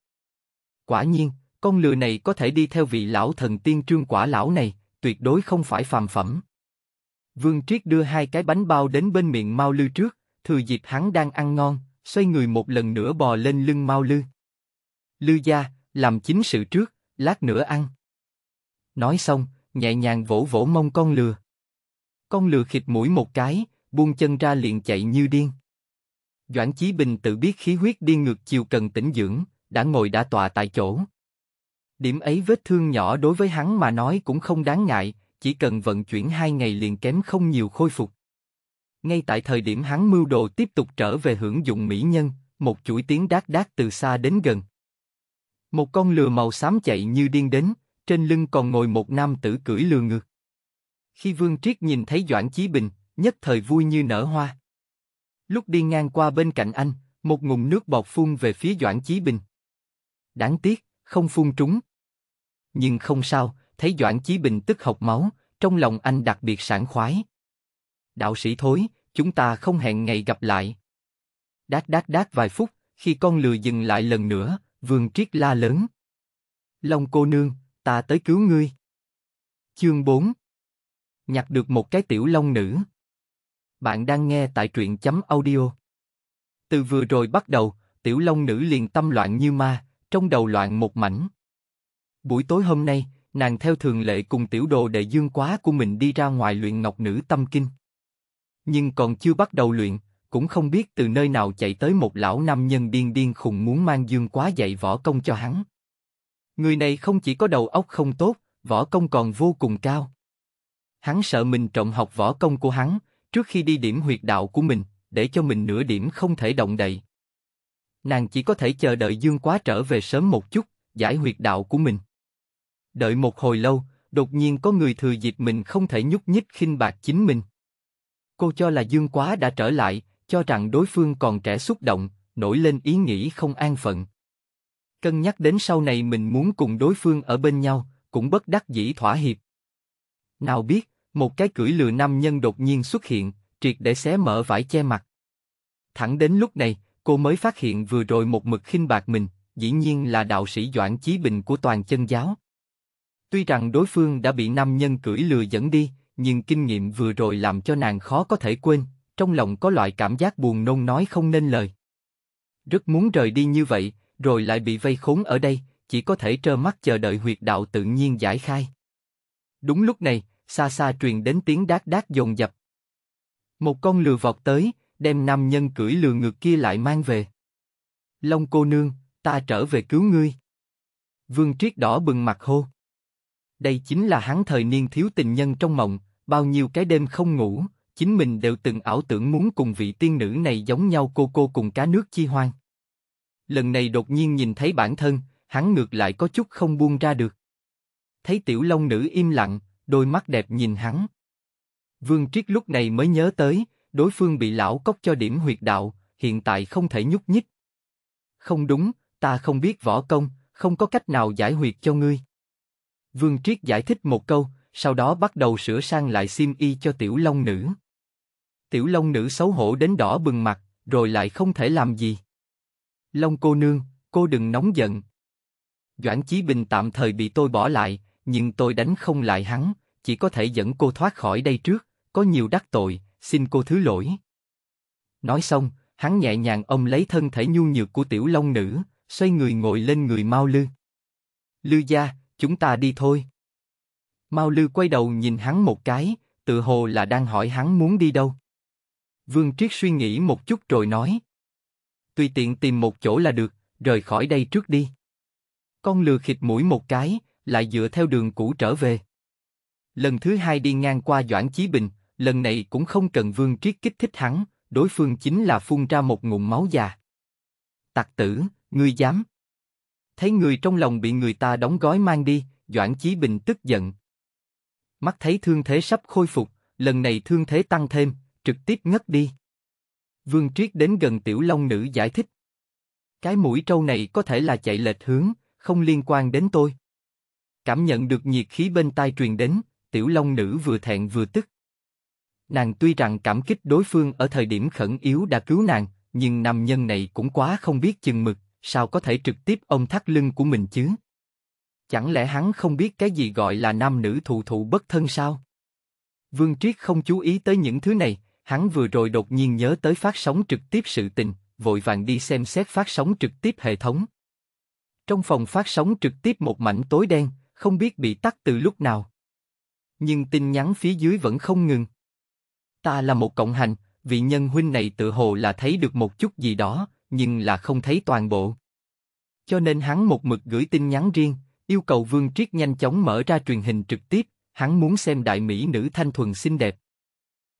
Quả nhiên, con lừa này có thể đi theo vị lão thần tiên trương quả lão này, tuyệt đối không phải phàm phẩm. Vương Triết đưa hai cái bánh bao đến bên miệng Mao Lư trước, thừa dịp hắn đang ăn ngon, xoay người một lần nữa bò lên lưng Mao Lư. Lư gia, làm chính sự trước, lát nữa ăn. Nói xong, nhẹ nhàng vỗ vỗ mông con lừa. Con lừa khịt mũi một cái, buông chân ra liền chạy như điên. Doãn Chí Bình tự biết khí huyết điên ngược chiều cần tĩnh dưỡng, đã ngồi đã tọa tại chỗ. Điểm ấy vết thương nhỏ đối với hắn mà nói cũng không đáng ngại, chỉ cần vận chuyển hai ngày liền kém không nhiều khôi phục. Ngay tại thời điểm hắn mưu đồ tiếp tục trở về hưởng dụng mỹ nhân, một chuỗi tiếng đát đát từ xa đến gần. Một con lừa màu xám chạy như điên đến, trên lưng còn ngồi một nam tử cưỡi lừa ngược. Khi Vương Triết nhìn thấy Doãn Chí Bình, nhất thời vui như nở hoa. Lúc đi ngang qua bên cạnh anh, một ngụm nước bọt phun về phía Doãn Chí Bình. Đáng tiếc, không phun trúng. Nhưng không sao, thấy Doãn Chí Bình tức học máu, trong lòng anh đặc biệt sảng khoái. Đạo sĩ thối, chúng ta không hẹn ngày gặp lại. Đát đát đát vài phút, khi con lừa dừng lại lần nữa, vườn triết la lớn. Long cô nương, ta tới cứu ngươi. Chương 4 Nhặt được một cái tiểu long nữ. Bạn đang nghe tại truyện chấm audio. Từ vừa rồi bắt đầu, tiểu long nữ liền tâm loạn như ma, trong đầu loạn một mảnh. Buổi tối hôm nay, nàng theo thường lệ cùng tiểu đồ đệ dương quá của mình đi ra ngoài luyện ngọc nữ tâm kinh. Nhưng còn chưa bắt đầu luyện, cũng không biết từ nơi nào chạy tới một lão nam nhân điên điên khùng muốn mang dương quá dạy võ công cho hắn. Người này không chỉ có đầu óc không tốt, võ công còn vô cùng cao. Hắn sợ mình trộm học võ công của hắn, trước khi đi điểm huyệt đạo của mình, để cho mình nửa điểm không thể động đậy. Nàng chỉ có thể chờ đợi Dương Quá trở về sớm một chút, giải huyệt đạo của mình. Đợi một hồi lâu, đột nhiên có người thừa dịp mình không thể nhúc nhích khinh bạc chính mình. Cô cho là Dương Quá đã trở lại, cho rằng đối phương còn trẻ xúc động, nổi lên ý nghĩ không an phận. Cân nhắc đến sau này mình muốn cùng đối phương ở bên nhau, cũng bất đắc dĩ thỏa hiệp. Nào biết, một cái cưỡi lừa nam nhân đột nhiên xuất hiện, triệt để xé mở vải che mặt. Thẳng đến lúc này, cô mới phát hiện vừa rồi một mực khinh bạc mình, dĩ nhiên là đạo sĩ Doãn Chí Bình của toàn chân giáo. Tuy rằng đối phương đã bị nam nhân cưỡi lừa dẫn đi, nhưng kinh nghiệm vừa rồi làm cho nàng khó có thể quên, trong lòng có loại cảm giác buồn nôn nói không nên lời. Rất muốn rời đi như vậy, rồi lại bị vây khốn ở đây, chỉ có thể trơ mắt chờ đợi huyệt đạo tự nhiên giải khai. Đúng lúc này, xa xa truyền đến tiếng đát đát dồn dập. Một con lừa vọt tới, đem nam nhân cưỡi lừa ngược kia lại mang về. Long cô nương, ta trở về cứu ngươi. Vương Triết đỏ bừng mặt hô. Đây chính là hắn thời niên thiếu tình nhân trong mộng, bao nhiêu cái đêm không ngủ, chính mình đều từng ảo tưởng muốn cùng vị tiên nữ này giống nhau cô cô cùng cá nước chi hoang. Lần này đột nhiên nhìn thấy bản thân, hắn ngược lại có chút không buông ra được. Thấy tiểu long nữ im lặng, đôi mắt đẹp nhìn hắn. Vương Triết lúc này mới nhớ tới, đối phương bị lão cốc cho điểm huyệt đạo, hiện tại không thể nhúc nhích. Không đúng, ta không biết võ công, không có cách nào giải huyệt cho ngươi. Vương Triết giải thích một câu, sau đó bắt đầu sửa sang lại xiêm y cho tiểu long nữ. Tiểu long nữ xấu hổ đến đỏ bừng mặt, rồi lại không thể làm gì. Long cô nương, cô đừng nóng giận. Doãn Chí Bình tạm thời bị tôi bỏ lại, nhưng tôi đánh không lại hắn, chỉ có thể dẫn cô thoát khỏi đây trước, có nhiều đắc tội, xin cô thứ lỗi. Nói xong, hắn nhẹ nhàng ông lấy thân thể nhu nhược của tiểu long nữ, xoay người ngồi lên người Mao Lư. Lư gia, Chúng ta đi thôi. Mao Lư quay đầu nhìn hắn một cái, tự hồ là đang hỏi hắn muốn đi đâu. Vương Triết suy nghĩ một chút rồi nói. Tùy tiện tìm một chỗ là được, rời khỏi đây trước đi. Con lừa khịt mũi một cái, lại dựa theo đường cũ trở về. Lần thứ hai đi ngang qua Doãn Chí Bình, lần này cũng không cần Vương Triết kích thích hắn, đối phương chính là phun ra một ngụm máu già. Tặc tử, ngươi dám! thấy người trong lòng bị người ta đóng gói mang đi, Doãn Chí Bình tức giận. Mắt thấy thương thế sắp khôi phục, lần này thương thế tăng thêm, trực tiếp ngất đi. Vương Triết đến gần tiểu long nữ giải thích. Cái mũi trâu này có thể là chạy lệch hướng, không liên quan đến tôi. Cảm nhận được nhiệt khí bên tai truyền đến, tiểu long nữ vừa thẹn vừa tức. Nàng tuy rằng cảm kích đối phương ở thời điểm khẩn yếu đã cứu nàng, nhưng nam nhân này cũng quá không biết chừng mực sao có thể trực tiếp ông thắt lưng của mình chứ? Chẳng lẽ hắn không biết cái gì gọi là nam nữ thụ thụ bất thân sao? Vương Triết không chú ý tới những thứ này, hắn vừa rồi đột nhiên nhớ tới phát sóng trực tiếp sự tình, vội vàng đi xem xét phát sóng trực tiếp hệ thống. Trong phòng phát sóng trực tiếp một mảnh tối đen, không biết bị tắt từ lúc nào. Nhưng tin nhắn phía dưới vẫn không ngừng. Ta là một cộng hành, vị nhân huynh này tự hồ là thấy được một chút gì đó, nhưng là không thấy toàn bộ. Cho nên hắn một mực gửi tin nhắn riêng, yêu cầu Vương Triết nhanh chóng mở ra truyền hình trực tiếp, hắn muốn xem đại mỹ nữ thanh thuần xinh đẹp.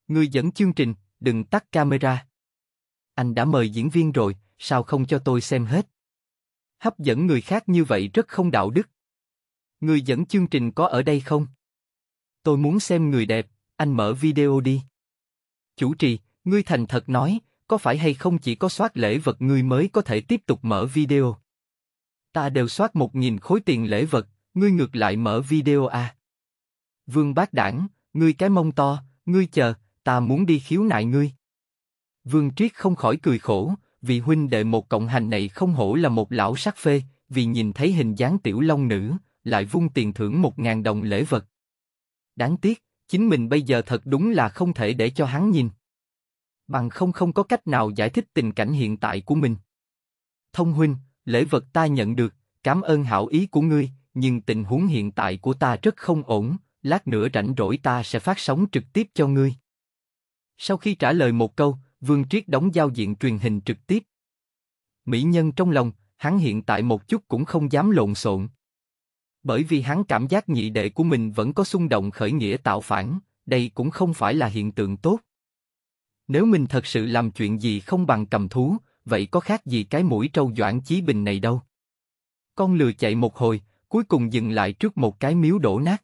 Người dẫn chương trình, đừng tắt camera. Anh đã mời diễn viên rồi, sao không cho tôi xem hết? Hấp dẫn người khác như vậy rất không đạo đức. Người dẫn chương trình có ở đây không? Tôi muốn xem người đẹp, anh mở video đi. Chủ trì, ngươi thành thật nói, có phải hay không chỉ có soát lễ vật ngươi mới có thể tiếp tục mở video? Ta đều soát một nghìn khối tiền lễ vật, ngươi ngược lại mở video à? Vương bác đảng, ngươi cái mông to, ngươi chờ, ta muốn đi khiếu nại ngươi. Vương Triết không khỏi cười khổ, vì huynh đệ một cộng hành này không hổ là một lão sắc phê, vì nhìn thấy hình dáng tiểu long nữ, lại vung tiền thưởng một ngàn đồng lễ vật. Đáng tiếc, chính mình bây giờ thật đúng là không thể để cho hắn nhìn bằng không không có cách nào giải thích tình cảnh hiện tại của mình. Thông huynh, lễ vật ta nhận được, cảm ơn hảo ý của ngươi, nhưng tình huống hiện tại của ta rất không ổn, lát nữa rảnh rỗi ta sẽ phát sóng trực tiếp cho ngươi. Sau khi trả lời một câu, Vương Triết đóng giao diện truyền hình trực tiếp. Mỹ nhân trong lòng, hắn hiện tại một chút cũng không dám lộn xộn. Bởi vì hắn cảm giác nhị đệ của mình vẫn có xung động khởi nghĩa tạo phản, đây cũng không phải là hiện tượng tốt. Nếu mình thật sự làm chuyện gì không bằng cầm thú, vậy có khác gì cái mũi trâu doãn chí bình này đâu. Con lừa chạy một hồi, cuối cùng dừng lại trước một cái miếu đổ nát.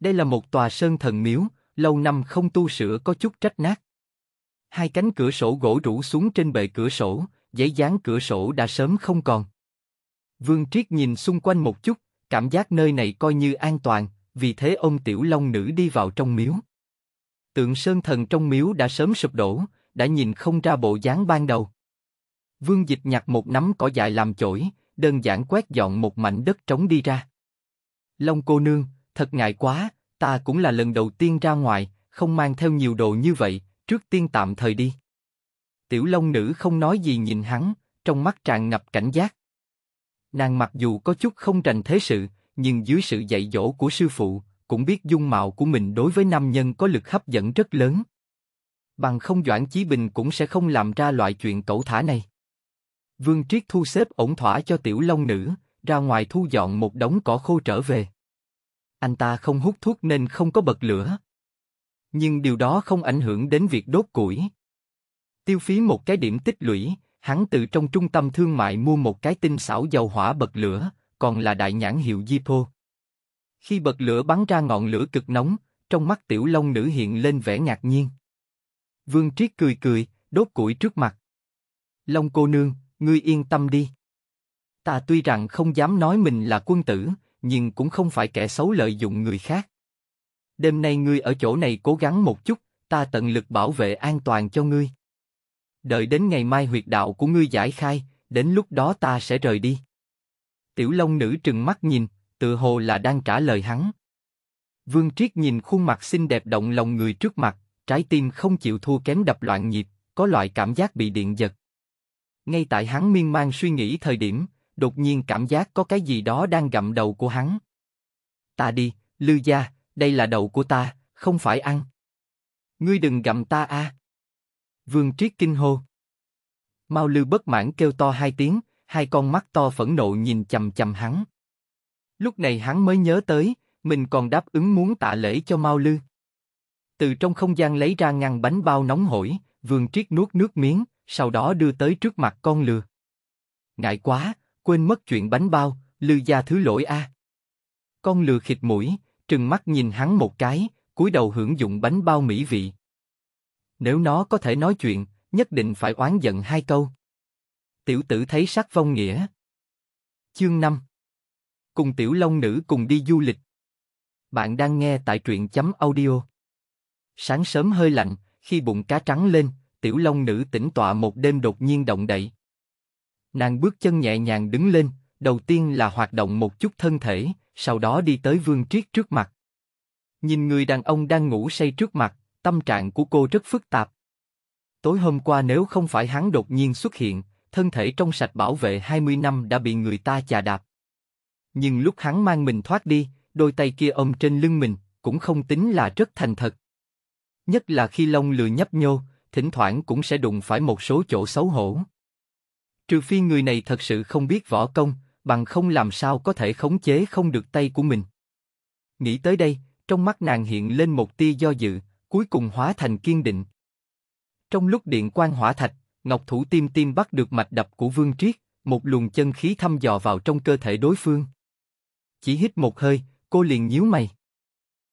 Đây là một tòa sơn thần miếu, lâu năm không tu sửa có chút trách nát. Hai cánh cửa sổ gỗ rủ xuống trên bệ cửa sổ, giấy dán cửa sổ đã sớm không còn. Vương Triết nhìn xung quanh một chút, cảm giác nơi này coi như an toàn, vì thế ông Tiểu Long Nữ đi vào trong miếu tượng sơn thần trong miếu đã sớm sụp đổ, đã nhìn không ra bộ dáng ban đầu. Vương Dịch nhặt một nắm cỏ dại làm chổi, đơn giản quét dọn một mảnh đất trống đi ra. Long cô nương, thật ngại quá, ta cũng là lần đầu tiên ra ngoài, không mang theo nhiều đồ như vậy, trước tiên tạm thời đi. Tiểu Long nữ không nói gì nhìn hắn, trong mắt tràn ngập cảnh giác. Nàng mặc dù có chút không rành thế sự, nhưng dưới sự dạy dỗ của sư phụ, cũng biết dung mạo của mình đối với nam nhân có lực hấp dẫn rất lớn. Bằng không Doãn Chí Bình cũng sẽ không làm ra loại chuyện cẩu thả này. Vương Triết thu xếp ổn thỏa cho tiểu long nữ, ra ngoài thu dọn một đống cỏ khô trở về. Anh ta không hút thuốc nên không có bật lửa. Nhưng điều đó không ảnh hưởng đến việc đốt củi. Tiêu phí một cái điểm tích lũy, hắn từ trong trung tâm thương mại mua một cái tinh xảo dầu hỏa bật lửa, còn là đại nhãn hiệu Zippo, khi bật lửa bắn ra ngọn lửa cực nóng, trong mắt tiểu long nữ hiện lên vẻ ngạc nhiên. Vương Triết cười cười, đốt củi trước mặt. Long cô nương, ngươi yên tâm đi. Ta tuy rằng không dám nói mình là quân tử, nhưng cũng không phải kẻ xấu lợi dụng người khác. Đêm nay ngươi ở chỗ này cố gắng một chút, ta tận lực bảo vệ an toàn cho ngươi. Đợi đến ngày mai huyệt đạo của ngươi giải khai, đến lúc đó ta sẽ rời đi. Tiểu Long nữ trừng mắt nhìn, tự hồ là đang trả lời hắn. Vương Triết nhìn khuôn mặt xinh đẹp động lòng người trước mặt, trái tim không chịu thua kém đập loạn nhịp, có loại cảm giác bị điện giật. Ngay tại hắn miên man suy nghĩ thời điểm, đột nhiên cảm giác có cái gì đó đang gặm đầu của hắn. Ta đi, Lư gia, đây là đầu của ta, không phải ăn. Ngươi đừng gặm ta a! À. Vương Triết kinh hô. Mao Lư bất mãn kêu to hai tiếng, hai con mắt to phẫn nộ nhìn chầm chầm hắn. Lúc này hắn mới nhớ tới, mình còn đáp ứng muốn tạ lễ cho Mao Lư. Từ trong không gian lấy ra ngăn bánh bao nóng hổi, Vương Triết nuốt nước miếng, sau đó đưa tới trước mặt con lừa. Ngại quá, quên mất chuyện bánh bao, Lư gia thứ lỗi a. À. Con lừa khịt mũi, trừng mắt nhìn hắn một cái, cúi đầu hưởng dụng bánh bao mỹ vị. Nếu nó có thể nói chuyện, nhất định phải oán giận hai câu. Tiểu tử thấy sắc vong nghĩa. Chương 5 cùng tiểu long nữ cùng đi du lịch. Bạn đang nghe tại truyện chấm audio. Sáng sớm hơi lạnh, khi bụng cá trắng lên, tiểu long nữ tỉnh tọa một đêm đột nhiên động đậy. Nàng bước chân nhẹ nhàng đứng lên, đầu tiên là hoạt động một chút thân thể, sau đó đi tới vương triết trước mặt. Nhìn người đàn ông đang ngủ say trước mặt, tâm trạng của cô rất phức tạp. Tối hôm qua nếu không phải hắn đột nhiên xuất hiện, thân thể trong sạch bảo vệ 20 năm đã bị người ta chà đạp nhưng lúc hắn mang mình thoát đi, đôi tay kia ôm trên lưng mình, cũng không tính là rất thành thật. Nhất là khi lông lừa nhấp nhô, thỉnh thoảng cũng sẽ đụng phải một số chỗ xấu hổ. Trừ phi người này thật sự không biết võ công, bằng không làm sao có thể khống chế không được tay của mình. Nghĩ tới đây, trong mắt nàng hiện lên một tia do dự, cuối cùng hóa thành kiên định. Trong lúc điện quan hỏa thạch, Ngọc Thủ tim tim bắt được mạch đập của Vương Triết, một luồng chân khí thăm dò vào trong cơ thể đối phương. Chỉ hít một hơi, cô liền nhíu mày.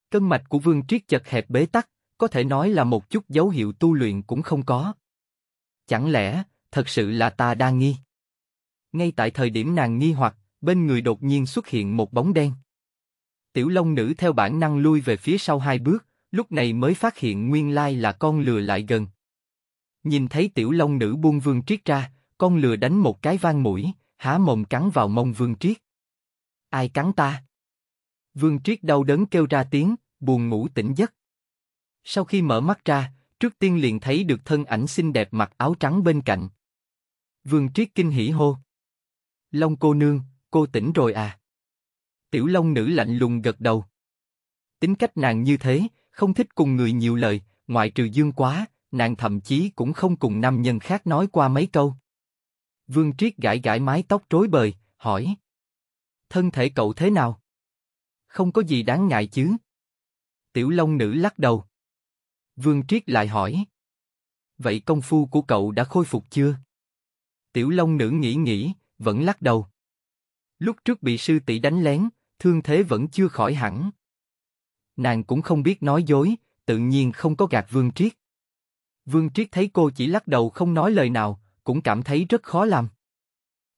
Cân mạch của Vương Triết chật hẹp bế tắc, có thể nói là một chút dấu hiệu tu luyện cũng không có. Chẳng lẽ, thật sự là ta đa nghi? Ngay tại thời điểm nàng nghi hoặc, bên người đột nhiên xuất hiện một bóng đen. Tiểu Long Nữ theo bản năng lui về phía sau hai bước, lúc này mới phát hiện nguyên lai là con lừa lại gần. Nhìn thấy Tiểu Long Nữ buông Vương Triết ra, con lừa đánh một cái vang mũi, há mồm cắn vào mông Vương Triết. Ai cắn ta? Vương Triết đau đớn kêu ra tiếng, buồn ngủ tỉnh giấc. Sau khi mở mắt ra, trước tiên liền thấy được thân ảnh xinh đẹp mặc áo trắng bên cạnh. Vương Triết kinh hỉ hô. Long cô nương, cô tỉnh rồi à? Tiểu Long nữ lạnh lùng gật đầu. Tính cách nàng như thế, không thích cùng người nhiều lời, ngoại trừ dương quá, nàng thậm chí cũng không cùng nam nhân khác nói qua mấy câu. Vương Triết gãi gãi mái tóc rối bời, hỏi thân thể cậu thế nào? Không có gì đáng ngại chứ? Tiểu Long Nữ lắc đầu. Vương Triết lại hỏi. Vậy công phu của cậu đã khôi phục chưa? Tiểu Long Nữ nghĩ nghĩ, vẫn lắc đầu. Lúc trước bị sư tỷ đánh lén, thương thế vẫn chưa khỏi hẳn. Nàng cũng không biết nói dối, tự nhiên không có gạt Vương Triết. Vương Triết thấy cô chỉ lắc đầu không nói lời nào, cũng cảm thấy rất khó làm.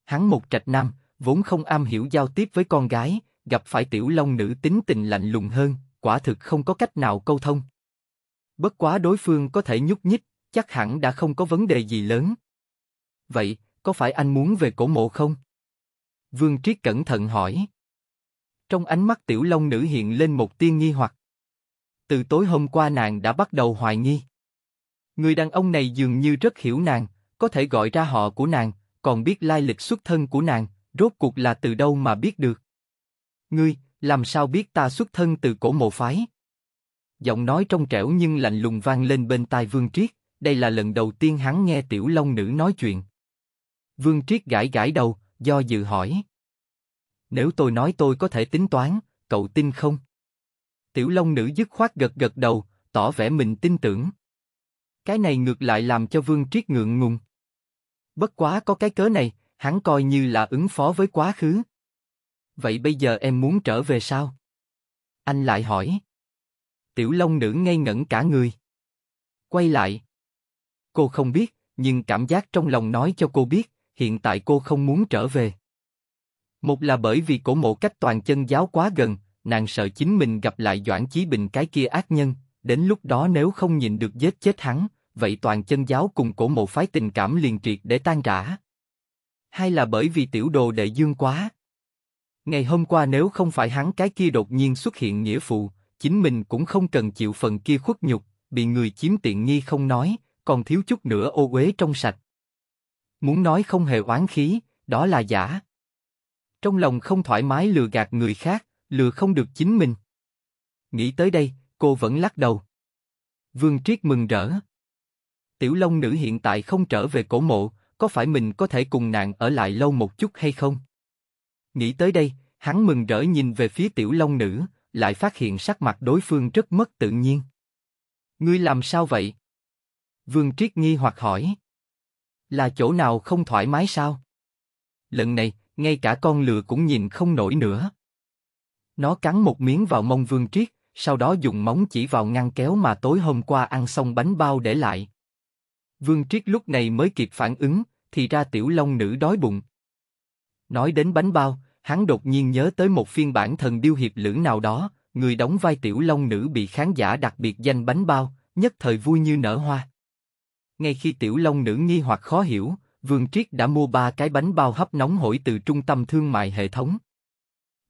Hắn một trạch nam, vốn không am hiểu giao tiếp với con gái, gặp phải tiểu long nữ tính tình lạnh lùng hơn, quả thực không có cách nào câu thông. Bất quá đối phương có thể nhúc nhích, chắc hẳn đã không có vấn đề gì lớn. Vậy, có phải anh muốn về cổ mộ không? Vương Triết cẩn thận hỏi. Trong ánh mắt tiểu long nữ hiện lên một tiên nghi hoặc. Từ tối hôm qua nàng đã bắt đầu hoài nghi. Người đàn ông này dường như rất hiểu nàng, có thể gọi ra họ của nàng, còn biết lai lịch xuất thân của nàng, rốt cuộc là từ đâu mà biết được? Ngươi, làm sao biết ta xuất thân từ cổ mộ phái? Giọng nói trong trẻo nhưng lạnh lùng vang lên bên tai Vương Triết, đây là lần đầu tiên hắn nghe tiểu long nữ nói chuyện. Vương Triết gãi gãi đầu, do dự hỏi. Nếu tôi nói tôi có thể tính toán, cậu tin không? Tiểu long nữ dứt khoát gật gật đầu, tỏ vẻ mình tin tưởng. Cái này ngược lại làm cho Vương Triết ngượng ngùng. Bất quá có cái cớ này, hắn coi như là ứng phó với quá khứ. Vậy bây giờ em muốn trở về sao? Anh lại hỏi. Tiểu Long nữ ngây ngẩn cả người. Quay lại. Cô không biết, nhưng cảm giác trong lòng nói cho cô biết, hiện tại cô không muốn trở về. Một là bởi vì cổ mộ cách toàn chân giáo quá gần, nàng sợ chính mình gặp lại Doãn Chí Bình cái kia ác nhân, đến lúc đó nếu không nhìn được giết chết hắn, vậy toàn chân giáo cùng cổ mộ phái tình cảm liền triệt để tan rã hay là bởi vì tiểu đồ đệ dương quá. Ngày hôm qua nếu không phải hắn cái kia đột nhiên xuất hiện nghĩa phụ, chính mình cũng không cần chịu phần kia khuất nhục, bị người chiếm tiện nghi không nói, còn thiếu chút nữa ô uế trong sạch. Muốn nói không hề oán khí, đó là giả. Trong lòng không thoải mái lừa gạt người khác, lừa không được chính mình. Nghĩ tới đây, cô vẫn lắc đầu. Vương Triết mừng rỡ. Tiểu Long nữ hiện tại không trở về cổ mộ, có phải mình có thể cùng nàng ở lại lâu một chút hay không? Nghĩ tới đây, hắn mừng rỡ nhìn về phía tiểu long nữ, lại phát hiện sắc mặt đối phương rất mất tự nhiên. Ngươi làm sao vậy? Vương Triết nghi hoặc hỏi. Là chỗ nào không thoải mái sao? Lần này, ngay cả con lừa cũng nhìn không nổi nữa. Nó cắn một miếng vào mông Vương Triết, sau đó dùng móng chỉ vào ngăn kéo mà tối hôm qua ăn xong bánh bao để lại. Vương Triết lúc này mới kịp phản ứng, thì ra tiểu long nữ đói bụng. Nói đến bánh bao, hắn đột nhiên nhớ tới một phiên bản thần điêu hiệp lữ nào đó, người đóng vai tiểu long nữ bị khán giả đặc biệt danh bánh bao, nhất thời vui như nở hoa. Ngay khi tiểu long nữ nghi hoặc khó hiểu, Vương Triết đã mua ba cái bánh bao hấp nóng hổi từ trung tâm thương mại hệ thống.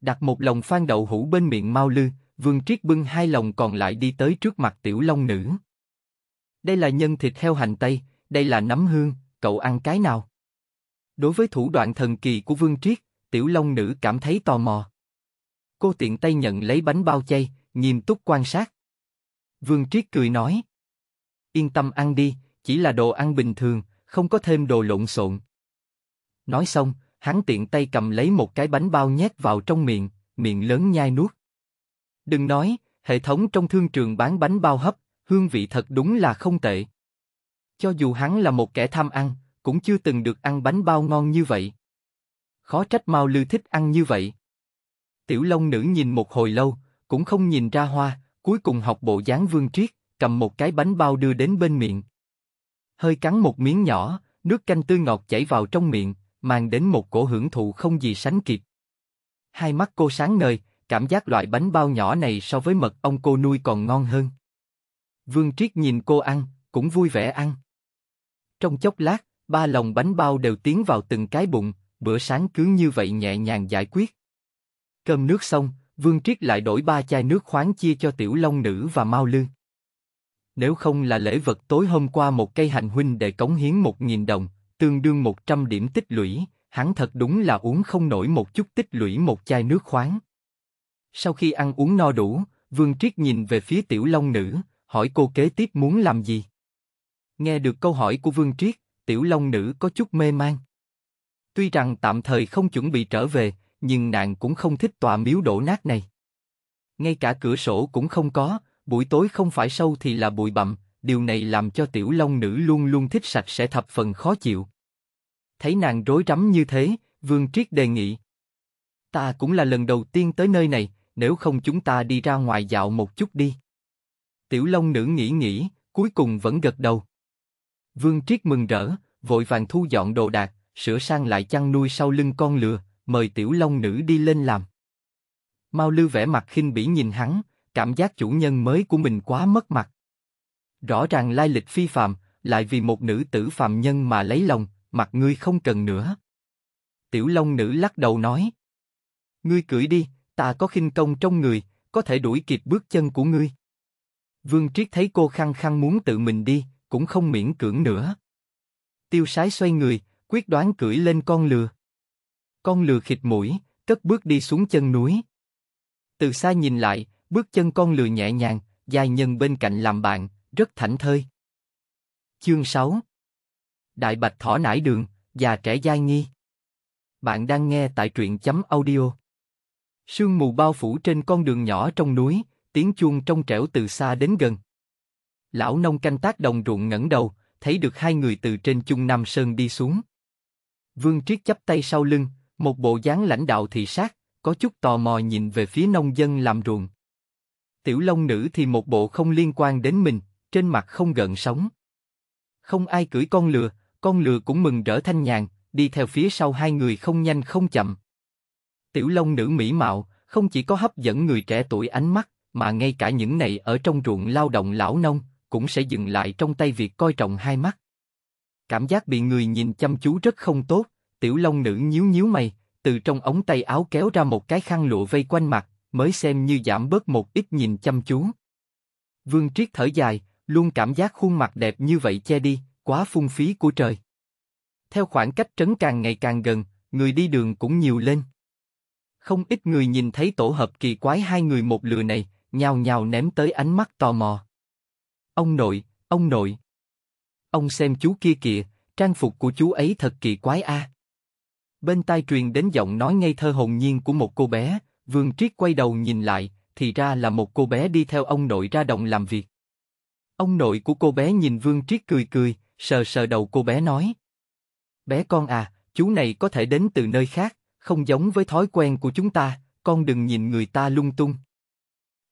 Đặt một lồng phan đậu hũ bên miệng Mao Lư, Vương Triết bưng hai lồng còn lại đi tới trước mặt tiểu long nữ. Đây là nhân thịt heo hành tây, đây là nấm hương, cậu ăn cái nào? Đối với thủ đoạn thần kỳ của Vương Triết, Tiểu Long Nữ cảm thấy tò mò. Cô tiện tay nhận lấy bánh bao chay, nghiêm túc quan sát. Vương Triết cười nói. Yên tâm ăn đi, chỉ là đồ ăn bình thường, không có thêm đồ lộn xộn. Nói xong, hắn tiện tay cầm lấy một cái bánh bao nhét vào trong miệng, miệng lớn nhai nuốt. Đừng nói, hệ thống trong thương trường bán bánh bao hấp hương vị thật đúng là không tệ. Cho dù hắn là một kẻ tham ăn, cũng chưa từng được ăn bánh bao ngon như vậy. Khó trách Mao Lư thích ăn như vậy. Tiểu Long Nữ nhìn một hồi lâu, cũng không nhìn ra hoa, cuối cùng học bộ dáng vương triết, cầm một cái bánh bao đưa đến bên miệng. Hơi cắn một miếng nhỏ, nước canh tươi ngọt chảy vào trong miệng, mang đến một cổ hưởng thụ không gì sánh kịp. Hai mắt cô sáng ngời, cảm giác loại bánh bao nhỏ này so với mật ong cô nuôi còn ngon hơn. Vương Triết nhìn cô ăn, cũng vui vẻ ăn. Trong chốc lát, ba lòng bánh bao đều tiến vào từng cái bụng, bữa sáng cứ như vậy nhẹ nhàng giải quyết. Cơm nước xong, Vương Triết lại đổi ba chai nước khoáng chia cho Tiểu Long Nữ và Mao Lương. Nếu không là lễ vật tối hôm qua một cây hành huynh để cống hiến một nghìn đồng, tương đương một trăm điểm tích lũy, hắn thật đúng là uống không nổi một chút tích lũy một chai nước khoáng. Sau khi ăn uống no đủ, Vương Triết nhìn về phía Tiểu Long Nữ, hỏi cô kế tiếp muốn làm gì. Nghe được câu hỏi của Vương Triết, tiểu long nữ có chút mê man. Tuy rằng tạm thời không chuẩn bị trở về, nhưng nàng cũng không thích tòa miếu đổ nát này. Ngay cả cửa sổ cũng không có, buổi tối không phải sâu thì là bụi bặm, điều này làm cho tiểu long nữ luôn luôn thích sạch sẽ thập phần khó chịu. Thấy nàng rối rắm như thế, Vương Triết đề nghị. Ta cũng là lần đầu tiên tới nơi này, nếu không chúng ta đi ra ngoài dạo một chút đi. Tiểu Long nữ nghĩ nghĩ, cuối cùng vẫn gật đầu. Vương Triết mừng rỡ, vội vàng thu dọn đồ đạc, sửa sang lại chăn nuôi sau lưng con lừa, mời Tiểu Long nữ đi lên làm. Mao Lư vẻ mặt khinh bỉ nhìn hắn, cảm giác chủ nhân mới của mình quá mất mặt. Rõ ràng lai lịch phi phàm, lại vì một nữ tử phàm nhân mà lấy lòng, mặt ngươi không cần nữa. Tiểu Long nữ lắc đầu nói. Ngươi cưỡi đi, ta có khinh công trong người, có thể đuổi kịp bước chân của ngươi. Vương Triết thấy cô khăng khăng muốn tự mình đi, cũng không miễn cưỡng nữa. Tiêu sái xoay người, quyết đoán cưỡi lên con lừa. Con lừa khịt mũi, cất bước đi xuống chân núi. Từ xa nhìn lại, bước chân con lừa nhẹ nhàng, dài nhân bên cạnh làm bạn, rất thảnh thơi. Chương 6 Đại Bạch Thỏ Nải Đường, già trẻ giai nghi. Bạn đang nghe tại truyện chấm audio. Sương mù bao phủ trên con đường nhỏ trong núi, tiếng chuông trong trẻo từ xa đến gần. Lão nông canh tác đồng ruộng ngẩng đầu, thấy được hai người từ trên chung Nam Sơn đi xuống. Vương Triết chắp tay sau lưng, một bộ dáng lãnh đạo thị sát, có chút tò mò nhìn về phía nông dân làm ruộng. Tiểu Long Nữ thì một bộ không liên quan đến mình, trên mặt không gợn sóng. Không ai cưỡi con lừa, con lừa cũng mừng rỡ thanh nhàn, đi theo phía sau hai người không nhanh không chậm. Tiểu Long Nữ mỹ mạo, không chỉ có hấp dẫn người trẻ tuổi ánh mắt, mà ngay cả những này ở trong ruộng lao động lão nông cũng sẽ dừng lại trong tay việc coi trọng hai mắt. Cảm giác bị người nhìn chăm chú rất không tốt, tiểu long nữ nhíu nhíu mày, từ trong ống tay áo kéo ra một cái khăn lụa vây quanh mặt, mới xem như giảm bớt một ít nhìn chăm chú. Vương Triết thở dài, luôn cảm giác khuôn mặt đẹp như vậy che đi, quá phung phí của trời. Theo khoảng cách trấn càng ngày càng gần, người đi đường cũng nhiều lên. Không ít người nhìn thấy tổ hợp kỳ quái hai người một lừa này, nhào nhào ném tới ánh mắt tò mò. Ông nội, ông nội. Ông xem chú kia kìa, trang phục của chú ấy thật kỳ quái a. À. Bên tai truyền đến giọng nói ngây thơ hồn nhiên của một cô bé, Vương Triết quay đầu nhìn lại, thì ra là một cô bé đi theo ông nội ra đồng làm việc. Ông nội của cô bé nhìn Vương Triết cười cười, sờ sờ đầu cô bé nói. Bé con à, chú này có thể đến từ nơi khác, không giống với thói quen của chúng ta, con đừng nhìn người ta lung tung.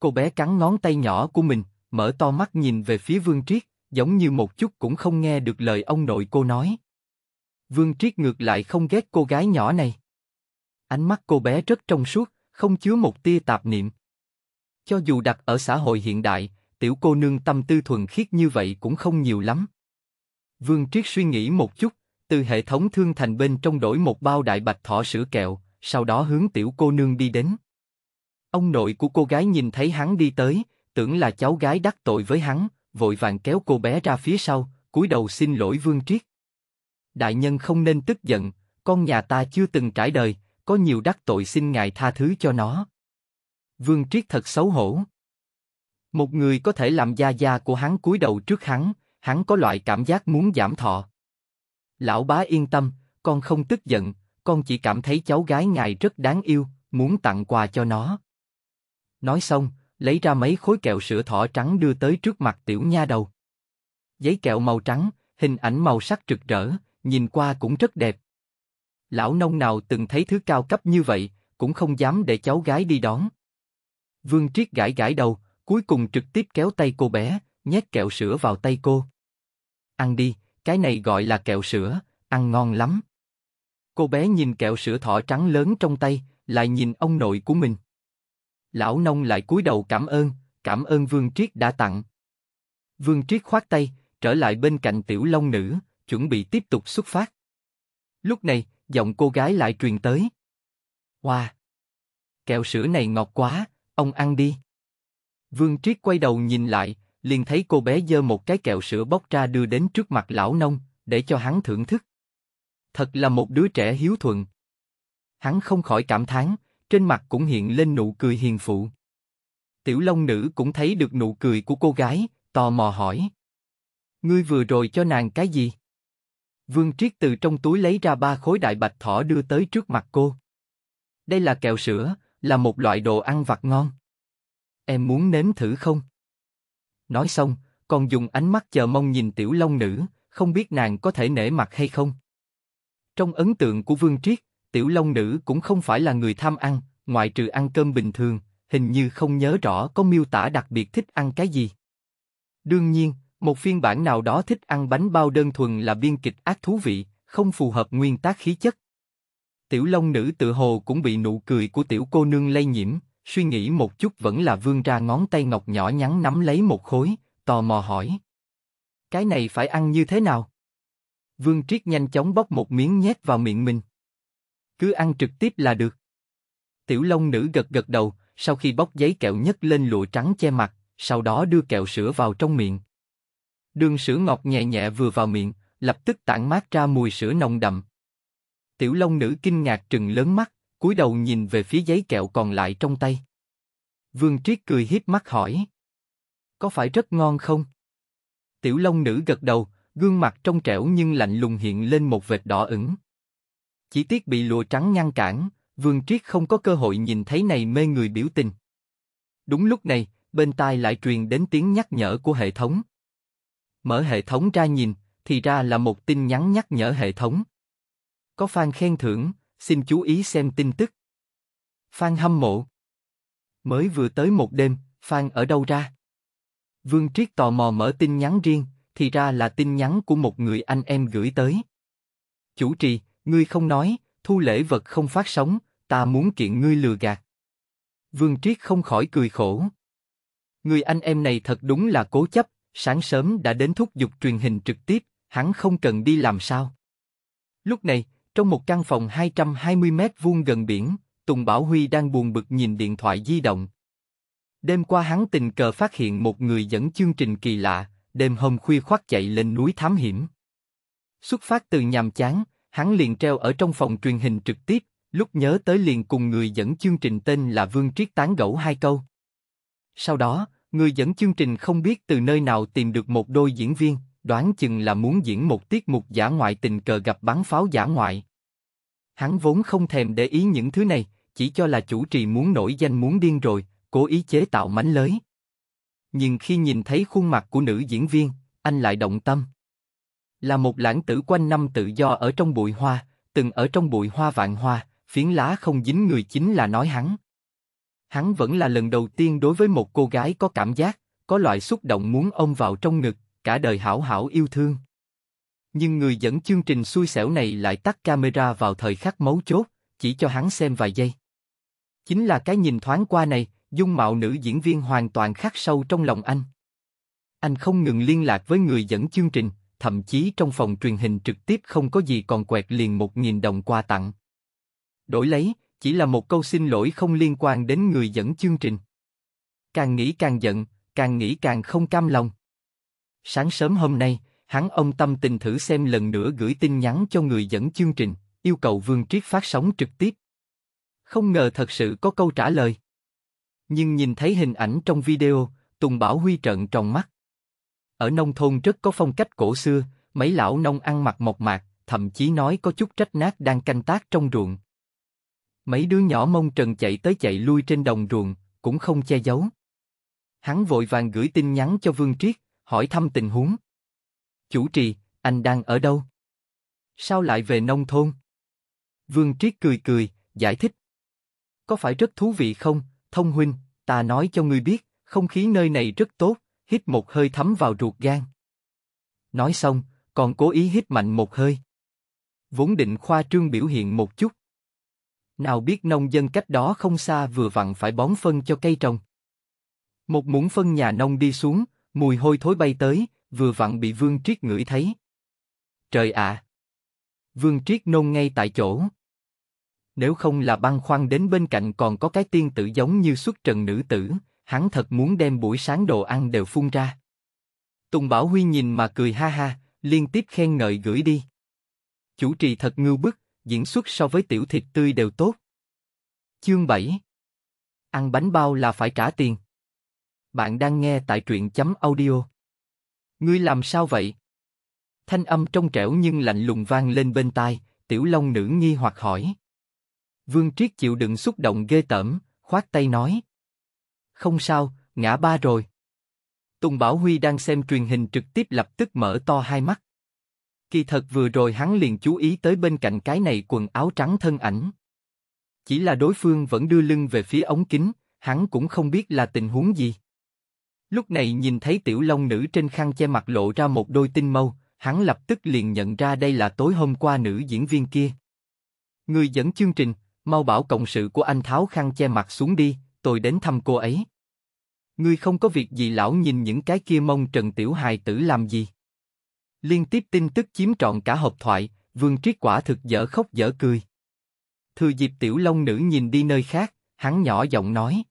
Cô bé cắn ngón tay nhỏ của mình, mở to mắt nhìn về phía Vương Triết, giống như một chút cũng không nghe được lời ông nội cô nói. Vương Triết ngược lại không ghét cô gái nhỏ này. Ánh mắt cô bé rất trong suốt, không chứa một tia tạp niệm. Cho dù đặt ở xã hội hiện đại, tiểu cô nương tâm tư thuần khiết như vậy cũng không nhiều lắm. Vương Triết suy nghĩ một chút, từ hệ thống thương thành bên trong đổi một bao đại bạch thỏ sữa kẹo, sau đó hướng tiểu cô nương đi đến. Ông nội của cô gái nhìn thấy hắn đi tới, tưởng là cháu gái đắc tội với hắn, vội vàng kéo cô bé ra phía sau, cúi đầu xin lỗi Vương Triết. Đại nhân không nên tức giận, con nhà ta chưa từng trải đời, có nhiều đắc tội xin ngài tha thứ cho nó. Vương Triết thật xấu hổ. Một người có thể làm gia gia của hắn cúi đầu trước hắn, hắn có loại cảm giác muốn giảm thọ. Lão bá yên tâm, con không tức giận, con chỉ cảm thấy cháu gái ngài rất đáng yêu, muốn tặng quà cho nó. Nói xong, lấy ra mấy khối kẹo sữa thỏ trắng đưa tới trước mặt tiểu nha đầu. Giấy kẹo màu trắng, hình ảnh màu sắc rực rỡ, nhìn qua cũng rất đẹp. Lão nông nào từng thấy thứ cao cấp như vậy, cũng không dám để cháu gái đi đón. Vương Triết gãi gãi đầu, cuối cùng trực tiếp kéo tay cô bé, nhét kẹo sữa vào tay cô. Ăn đi, cái này gọi là kẹo sữa, ăn ngon lắm. Cô bé nhìn kẹo sữa thỏ trắng lớn trong tay, lại nhìn ông nội của mình. Lão nông lại cúi đầu cảm ơn, cảm ơn Vương Triết đã tặng. Vương Triết khoát tay, trở lại bên cạnh tiểu long nữ, chuẩn bị tiếp tục xuất phát. Lúc này, giọng cô gái lại truyền tới. Hoa! Wow. Kẹo sữa này ngọt quá, ông ăn đi. Vương Triết quay đầu nhìn lại, liền thấy cô bé dơ một cái kẹo sữa bóc ra đưa đến trước mặt lão nông, để cho hắn thưởng thức. Thật là một đứa trẻ hiếu thuận. Hắn không khỏi cảm thán, trên mặt cũng hiện lên nụ cười hiền phụ. Tiểu Long Nữ cũng thấy được nụ cười của cô gái, tò mò hỏi. Ngươi vừa rồi cho nàng cái gì? Vương Triết từ trong túi lấy ra ba khối đại bạch thỏ đưa tới trước mặt cô. Đây là kẹo sữa, là một loại đồ ăn vặt ngon. Em muốn nếm thử không? Nói xong, còn dùng ánh mắt chờ mong nhìn tiểu long nữ, không biết nàng có thể nể mặt hay không. Trong ấn tượng của Vương Triết, tiểu long nữ cũng không phải là người tham ăn, ngoại trừ ăn cơm bình thường, hình như không nhớ rõ có miêu tả đặc biệt thích ăn cái gì. Đương nhiên, một phiên bản nào đó thích ăn bánh bao đơn thuần là biên kịch ác thú vị, không phù hợp nguyên tác khí chất. Tiểu Long nữ tự hồ cũng bị nụ cười của tiểu cô nương lây nhiễm, suy nghĩ một chút vẫn là vươn ra ngón tay ngọc nhỏ nhắn nắm lấy một khối, tò mò hỏi. Cái này phải ăn như thế nào? Vương Triết nhanh chóng bóc một miếng nhét vào miệng mình cứ ăn trực tiếp là được. Tiểu Long nữ gật gật đầu, sau khi bóc giấy kẹo nhất lên lụa trắng che mặt, sau đó đưa kẹo sữa vào trong miệng. Đường sữa ngọt nhẹ nhẹ vừa vào miệng, lập tức tản mát ra mùi sữa nồng đậm. Tiểu Long nữ kinh ngạc trừng lớn mắt, cúi đầu nhìn về phía giấy kẹo còn lại trong tay. Vương Triết cười hiếp mắt hỏi. Có phải rất ngon không? Tiểu Long nữ gật đầu, gương mặt trong trẻo nhưng lạnh lùng hiện lên một vệt đỏ ửng. Chỉ tiếc bị lụa trắng ngăn cản, Vương Triết không có cơ hội nhìn thấy này mê người biểu tình. Đúng lúc này, bên tai lại truyền đến tiếng nhắc nhở của hệ thống. Mở hệ thống ra nhìn, thì ra là một tin nhắn nhắc nhở hệ thống. Có fan khen thưởng, xin chú ý xem tin tức. Fan hâm mộ. Mới vừa tới một đêm, fan ở đâu ra? Vương Triết tò mò mở tin nhắn riêng, thì ra là tin nhắn của một người anh em gửi tới. Chủ trì, Ngươi không nói, thu lễ vật không phát sóng, ta muốn kiện ngươi lừa gạt. Vương Triết không khỏi cười khổ. Người anh em này thật đúng là cố chấp, sáng sớm đã đến thúc giục truyền hình trực tiếp, hắn không cần đi làm sao. Lúc này, trong một căn phòng 220 mét vuông gần biển, Tùng Bảo Huy đang buồn bực nhìn điện thoại di động. Đêm qua hắn tình cờ phát hiện một người dẫn chương trình kỳ lạ, đêm hôm khuya khoác chạy lên núi thám hiểm. Xuất phát từ nhàm chán, hắn liền treo ở trong phòng truyền hình trực tiếp, lúc nhớ tới liền cùng người dẫn chương trình tên là Vương Triết tán gẫu hai câu. Sau đó, người dẫn chương trình không biết từ nơi nào tìm được một đôi diễn viên, đoán chừng là muốn diễn một tiết mục giả ngoại tình cờ gặp bắn pháo giả ngoại. Hắn vốn không thèm để ý những thứ này, chỉ cho là chủ trì muốn nổi danh muốn điên rồi, cố ý chế tạo mánh lới. Nhưng khi nhìn thấy khuôn mặt của nữ diễn viên, anh lại động tâm là một lãng tử quanh năm tự do ở trong bụi hoa, từng ở trong bụi hoa vạn hoa, phiến lá không dính người chính là nói hắn. Hắn vẫn là lần đầu tiên đối với một cô gái có cảm giác, có loại xúc động muốn ôm vào trong ngực, cả đời hảo hảo yêu thương. Nhưng người dẫn chương trình xui xẻo này lại tắt camera vào thời khắc mấu chốt, chỉ cho hắn xem vài giây. Chính là cái nhìn thoáng qua này, dung mạo nữ diễn viên hoàn toàn khắc sâu trong lòng anh. Anh không ngừng liên lạc với người dẫn chương trình, thậm chí trong phòng truyền hình trực tiếp không có gì còn quẹt liền một nghìn đồng quà tặng. Đổi lấy, chỉ là một câu xin lỗi không liên quan đến người dẫn chương trình. Càng nghĩ càng giận, càng nghĩ càng không cam lòng. Sáng sớm hôm nay, hắn ông tâm tình thử xem lần nữa gửi tin nhắn cho người dẫn chương trình, yêu cầu Vương Triết phát sóng trực tiếp. Không ngờ thật sự có câu trả lời. Nhưng nhìn thấy hình ảnh trong video, Tùng Bảo Huy trợn tròn mắt. Ở nông thôn rất có phong cách cổ xưa, mấy lão nông ăn mặc mộc mạc, thậm chí nói có chút trách nát đang canh tác trong ruộng. Mấy đứa nhỏ mông trần chạy tới chạy lui trên đồng ruộng, cũng không che giấu. Hắn vội vàng gửi tin nhắn cho Vương Triết, hỏi thăm tình huống. Chủ trì, anh đang ở đâu? Sao lại về nông thôn? Vương Triết cười cười, giải thích. Có phải rất thú vị không, thông huynh, ta nói cho ngươi biết, không khí nơi này rất tốt, hít một hơi thấm vào ruột gan. Nói xong, còn cố ý hít mạnh một hơi. Vốn định khoa trương biểu hiện một chút. Nào biết nông dân cách đó không xa vừa vặn phải bón phân cho cây trồng. Một muỗng phân nhà nông đi xuống, mùi hôi thối bay tới, vừa vặn bị Vương Triết ngửi thấy. Trời ạ! À! Vương Triết nôn ngay tại chỗ. Nếu không là băng khoăn đến bên cạnh còn có cái tiên tử giống như xuất trần nữ tử, hắn thật muốn đem buổi sáng đồ ăn đều phun ra. Tùng Bảo Huy nhìn mà cười ha ha, liên tiếp khen ngợi gửi đi. Chủ trì thật ngưu bức, diễn xuất so với tiểu thịt tươi đều tốt. Chương 7 Ăn bánh bao là phải trả tiền. Bạn đang nghe tại truyện chấm audio. Ngươi làm sao vậy? Thanh âm trong trẻo nhưng lạnh lùng vang lên bên tai, tiểu long nữ nghi hoặc hỏi. Vương Triết chịu đựng xúc động ghê tởm, khoát tay nói không sao, ngã ba rồi. Tùng Bảo Huy đang xem truyền hình trực tiếp lập tức mở to hai mắt. Kỳ thật vừa rồi hắn liền chú ý tới bên cạnh cái này quần áo trắng thân ảnh. Chỉ là đối phương vẫn đưa lưng về phía ống kính, hắn cũng không biết là tình huống gì. Lúc này nhìn thấy tiểu long nữ trên khăn che mặt lộ ra một đôi tinh mâu, hắn lập tức liền nhận ra đây là tối hôm qua nữ diễn viên kia. Người dẫn chương trình, mau bảo cộng sự của anh tháo khăn che mặt xuống đi, tôi đến thăm cô ấy. Ngươi không có việc gì lão nhìn những cái kia mông trần tiểu hài tử làm gì? Liên tiếp tin tức chiếm trọn cả hộp thoại, vương triết quả thực dở khóc dở cười. Thừa dịp tiểu long nữ nhìn đi nơi khác, hắn nhỏ giọng nói.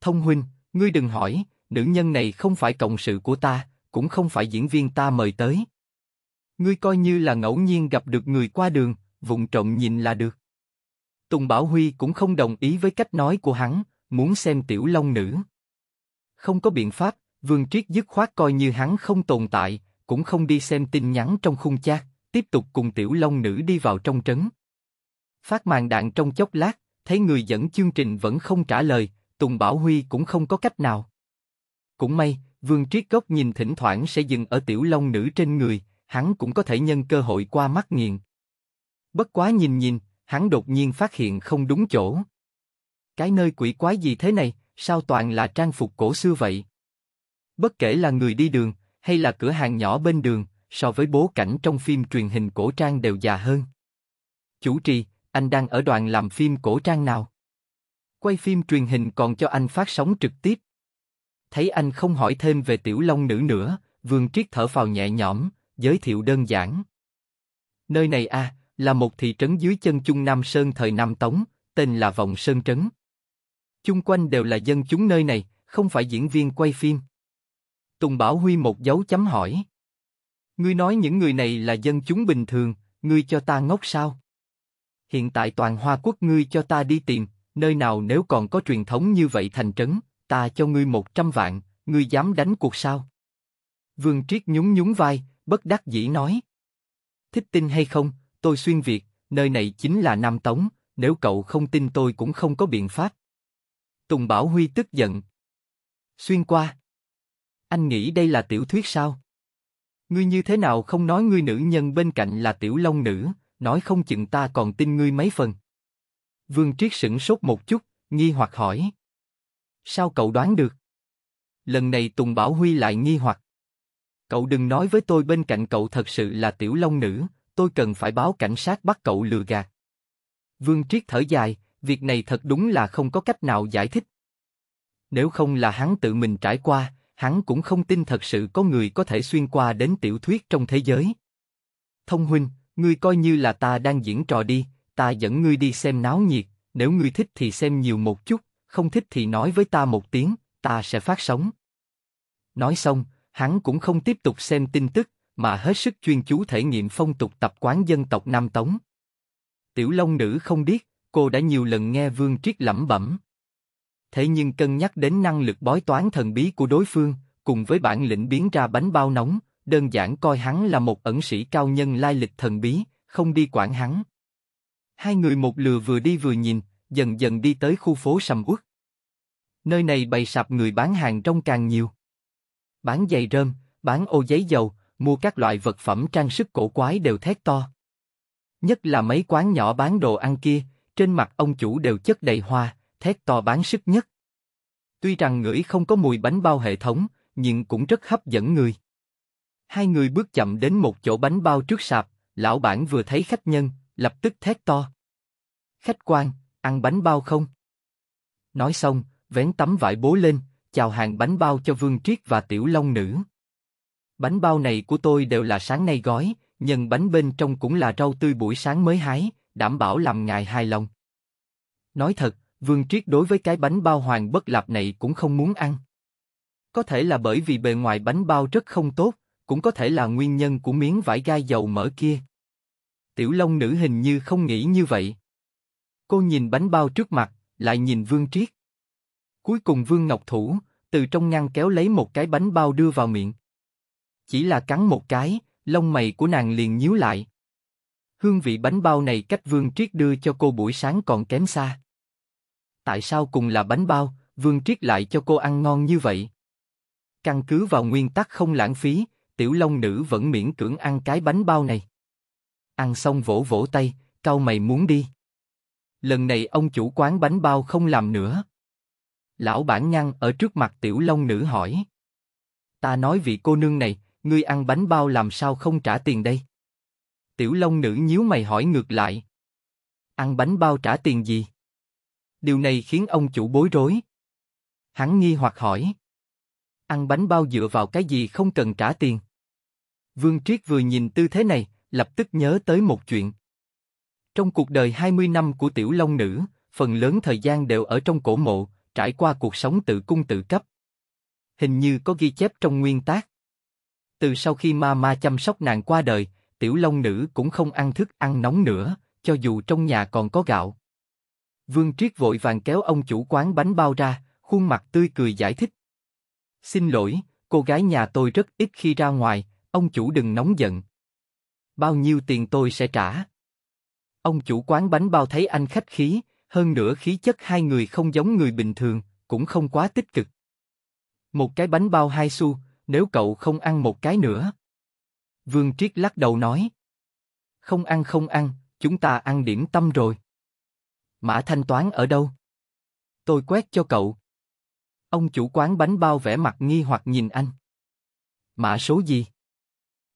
Thông huynh, ngươi đừng hỏi, nữ nhân này không phải cộng sự của ta, cũng không phải diễn viên ta mời tới. Ngươi coi như là ngẫu nhiên gặp được người qua đường, vụng trộm nhìn là được. Tùng Bảo Huy cũng không đồng ý với cách nói của hắn, muốn xem tiểu long nữ không có biện pháp, Vương Triết dứt khoát coi như hắn không tồn tại, cũng không đi xem tin nhắn trong khung chat, tiếp tục cùng tiểu long nữ đi vào trong trấn. Phát màn đạn trong chốc lát, thấy người dẫn chương trình vẫn không trả lời, Tùng Bảo Huy cũng không có cách nào. Cũng may, Vương Triết Gốc nhìn thỉnh thoảng sẽ dừng ở tiểu long nữ trên người, hắn cũng có thể nhân cơ hội qua mắt nghiền. Bất quá nhìn nhìn, hắn đột nhiên phát hiện không đúng chỗ. Cái nơi quỷ quái gì thế này, sao toàn là trang phục cổ xưa vậy? Bất kể là người đi đường, hay là cửa hàng nhỏ bên đường, so với bố cảnh trong phim truyền hình cổ trang đều già hơn. Chủ trì, anh đang ở đoàn làm phim cổ trang nào? Quay phim truyền hình còn cho anh phát sóng trực tiếp. Thấy anh không hỏi thêm về tiểu long nữ nữa, Vương Triết thở phào nhẹ nhõm, giới thiệu đơn giản. Nơi này a à, là một thị trấn dưới chân Trung Nam Sơn thời Nam Tống, tên là vòng Sơn Trấn chung quanh đều là dân chúng nơi này, không phải diễn viên quay phim. Tùng Bảo Huy một dấu chấm hỏi. Ngươi nói những người này là dân chúng bình thường, ngươi cho ta ngốc sao? Hiện tại toàn Hoa Quốc ngươi cho ta đi tìm, nơi nào nếu còn có truyền thống như vậy thành trấn, ta cho ngươi một trăm vạn, ngươi dám đánh cuộc sao? Vương Triết nhún nhún vai, bất đắc dĩ nói. Thích tin hay không, tôi xuyên Việt, nơi này chính là Nam Tống, nếu cậu không tin tôi cũng không có biện pháp. Tùng Bảo Huy tức giận. Xuyên qua. Anh nghĩ đây là tiểu thuyết sao? Ngươi như thế nào không nói ngươi nữ nhân bên cạnh là tiểu long nữ, nói không chừng ta còn tin ngươi mấy phần. Vương Triết sững sốt một chút, nghi hoặc hỏi. Sao cậu đoán được? Lần này Tùng Bảo Huy lại nghi hoặc. Cậu đừng nói với tôi bên cạnh cậu thật sự là tiểu long nữ, tôi cần phải báo cảnh sát bắt cậu lừa gạt. Vương Triết thở dài, Việc này thật đúng là không có cách nào giải thích. Nếu không là hắn tự mình trải qua, hắn cũng không tin thật sự có người có thể xuyên qua đến tiểu thuyết trong thế giới. Thông huynh, ngươi coi như là ta đang diễn trò đi, ta dẫn ngươi đi xem náo nhiệt, nếu ngươi thích thì xem nhiều một chút, không thích thì nói với ta một tiếng, ta sẽ phát sóng. Nói xong, hắn cũng không tiếp tục xem tin tức, mà hết sức chuyên chú thể nghiệm phong tục tập quán dân tộc Nam Tống. Tiểu Long Nữ không biết, cô đã nhiều lần nghe Vương Triết lẩm bẩm. Thế nhưng cân nhắc đến năng lực bói toán thần bí của đối phương, cùng với bản lĩnh biến ra bánh bao nóng, đơn giản coi hắn là một ẩn sĩ cao nhân lai lịch thần bí, không đi quản hắn. Hai người một lừa vừa đi vừa nhìn, dần dần đi tới khu phố sầm uất. Nơi này bày sạp người bán hàng trông càng nhiều. Bán giày rơm, bán ô giấy dầu, mua các loại vật phẩm trang sức cổ quái đều thét to. Nhất là mấy quán nhỏ bán đồ ăn kia, trên mặt ông chủ đều chất đầy hoa, thét to bán sức nhất. Tuy rằng ngửi không có mùi bánh bao hệ thống, nhưng cũng rất hấp dẫn người. Hai người bước chậm đến một chỗ bánh bao trước sạp, lão bản vừa thấy khách nhân, lập tức thét to. Khách quan, ăn bánh bao không? Nói xong, vén tấm vải bố lên, chào hàng bánh bao cho Vương Triết và Tiểu Long Nữ. Bánh bao này của tôi đều là sáng nay gói, nhân bánh bên trong cũng là rau tươi buổi sáng mới hái, đảm bảo làm ngài hài lòng. Nói thật, Vương Triết đối với cái bánh bao hoàng bất lạp này cũng không muốn ăn. Có thể là bởi vì bề ngoài bánh bao rất không tốt, cũng có thể là nguyên nhân của miếng vải gai dầu mỡ kia. Tiểu Long nữ hình như không nghĩ như vậy. Cô nhìn bánh bao trước mặt, lại nhìn Vương Triết. Cuối cùng Vương Ngọc Thủ, từ trong ngăn kéo lấy một cái bánh bao đưa vào miệng. Chỉ là cắn một cái, lông mày của nàng liền nhíu lại. Hương vị bánh bao này cách Vương Triết đưa cho cô buổi sáng còn kém xa. Tại sao cùng là bánh bao, Vương Triết lại cho cô ăn ngon như vậy? Căn cứ vào nguyên tắc không lãng phí, tiểu long nữ vẫn miễn cưỡng ăn cái bánh bao này. Ăn xong vỗ vỗ tay, cau mày muốn đi. Lần này ông chủ quán bánh bao không làm nữa. Lão bản nhăn ở trước mặt tiểu long nữ hỏi. Ta nói vị cô nương này, ngươi ăn bánh bao làm sao không trả tiền đây? Tiểu Long Nữ nhíu mày hỏi ngược lại. Ăn bánh bao trả tiền gì? Điều này khiến ông chủ bối rối. Hắn nghi hoặc hỏi. Ăn bánh bao dựa vào cái gì không cần trả tiền? Vương Triết vừa nhìn tư thế này, lập tức nhớ tới một chuyện. Trong cuộc đời 20 năm của Tiểu Long Nữ, phần lớn thời gian đều ở trong cổ mộ, trải qua cuộc sống tự cung tự cấp. Hình như có ghi chép trong nguyên tác. Từ sau khi ma ma chăm sóc nàng qua đời, tiểu long nữ cũng không ăn thức ăn nóng nữa, cho dù trong nhà còn có gạo. Vương Triết vội vàng kéo ông chủ quán bánh bao ra, khuôn mặt tươi cười giải thích. Xin lỗi, cô gái nhà tôi rất ít khi ra ngoài, ông chủ đừng nóng giận. Bao nhiêu tiền tôi sẽ trả? Ông chủ quán bánh bao thấy anh khách khí, hơn nữa khí chất hai người không giống người bình thường, cũng không quá tích cực. Một cái bánh bao hai xu, nếu cậu không ăn một cái nữa. Vương Triết lắc đầu nói. Không ăn không ăn, chúng ta ăn điểm tâm rồi. Mã thanh toán ở đâu? Tôi quét cho cậu. Ông chủ quán bánh bao vẻ mặt nghi hoặc nhìn anh. Mã số gì?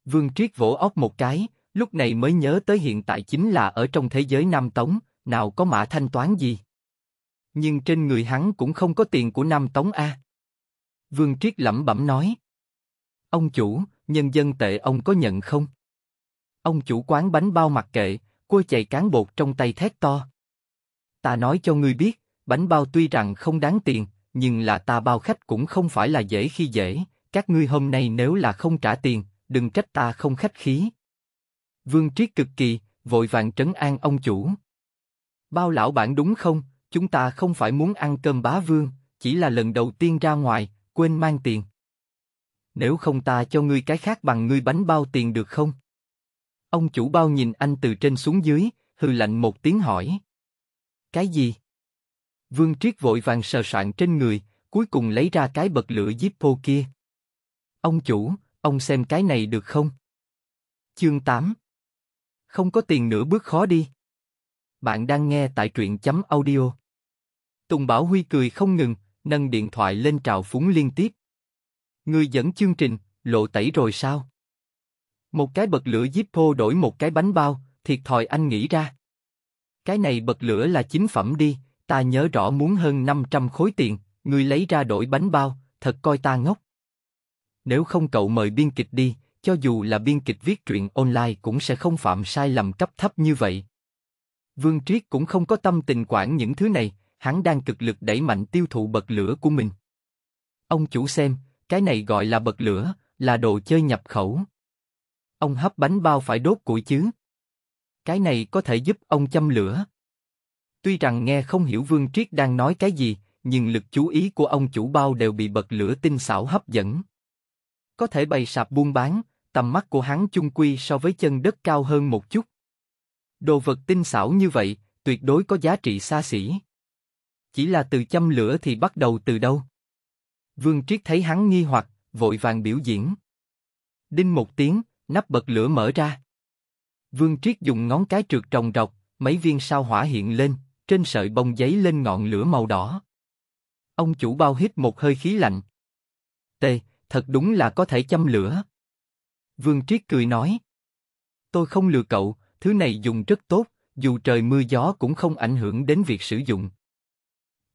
Vương Triết vỗ óc một cái, lúc này mới nhớ tới hiện tại chính là ở trong thế giới Nam Tống, nào có mã thanh toán gì. Nhưng trên người hắn cũng không có tiền của Nam Tống A. Vương Triết lẩm bẩm nói. Ông chủ, nhân dân tệ ông có nhận không? Ông chủ quán bánh bao mặc kệ, cô chạy cán bột trong tay thét to. Ta nói cho ngươi biết, bánh bao tuy rằng không đáng tiền, nhưng là ta bao khách cũng không phải là dễ khi dễ, các ngươi hôm nay nếu là không trả tiền, đừng trách ta không khách khí. Vương Triết cực kỳ, vội vàng trấn an ông chủ. Bao lão bản đúng không, chúng ta không phải muốn ăn cơm bá vương, chỉ là lần đầu tiên ra ngoài, quên mang tiền. Nếu không ta cho ngươi cái khác bằng ngươi bánh bao tiền được không? Ông chủ bao nhìn anh từ trên xuống dưới, hừ lạnh một tiếng hỏi. Cái gì? Vương Triết vội vàng sờ soạn trên người, cuối cùng lấy ra cái bật lửa Zippo kia. Ông chủ, ông xem cái này được không? Chương 8 Không có tiền nữa bước khó đi. Bạn đang nghe tại truyện chấm audio. Tùng Bảo Huy cười không ngừng, nâng điện thoại lên trào phúng liên tiếp. Ngươi dẫn chương trình, lộ tẩy rồi sao? Một cái bật lửa Zippo đổi một cái bánh bao, thiệt thòi anh nghĩ ra. Cái này bật lửa là chính phẩm đi, ta nhớ rõ muốn hơn 500 khối tiền, ngươi lấy ra đổi bánh bao, thật coi ta ngốc. Nếu không cậu mời biên kịch đi, cho dù là biên kịch viết truyện online cũng sẽ không phạm sai lầm cấp thấp như vậy. Vương Triết cũng không có tâm tình quản những thứ này, hắn đang cực lực đẩy mạnh tiêu thụ bật lửa của mình. Ông chủ xem, cái này gọi là bật lửa, là đồ chơi nhập khẩu. Ông hấp bánh bao phải đốt củi chứ. Cái này có thể giúp ông châm lửa. Tuy rằng nghe không hiểu Vương Triết đang nói cái gì, nhưng lực chú ý của ông chủ bao đều bị bật lửa tinh xảo hấp dẫn. Có thể bày sạp buôn bán, tầm mắt của hắn chung quy so với chân đất cao hơn một chút. Đồ vật tinh xảo như vậy, tuyệt đối có giá trị xa xỉ. Chỉ là từ châm lửa thì bắt đầu từ đâu? Vương Triết thấy hắn nghi hoặc, vội vàng biểu diễn. Đinh một tiếng, nắp bật lửa mở ra. Vương Triết dùng ngón cái trượt trồng rọc, mấy viên sao hỏa hiện lên, trên sợi bông giấy lên ngọn lửa màu đỏ. Ông chủ bao hít một hơi khí lạnh. Tê, thật đúng là có thể châm lửa. Vương Triết cười nói. Tôi không lừa cậu, thứ này dùng rất tốt, dù trời mưa gió cũng không ảnh hưởng đến việc sử dụng.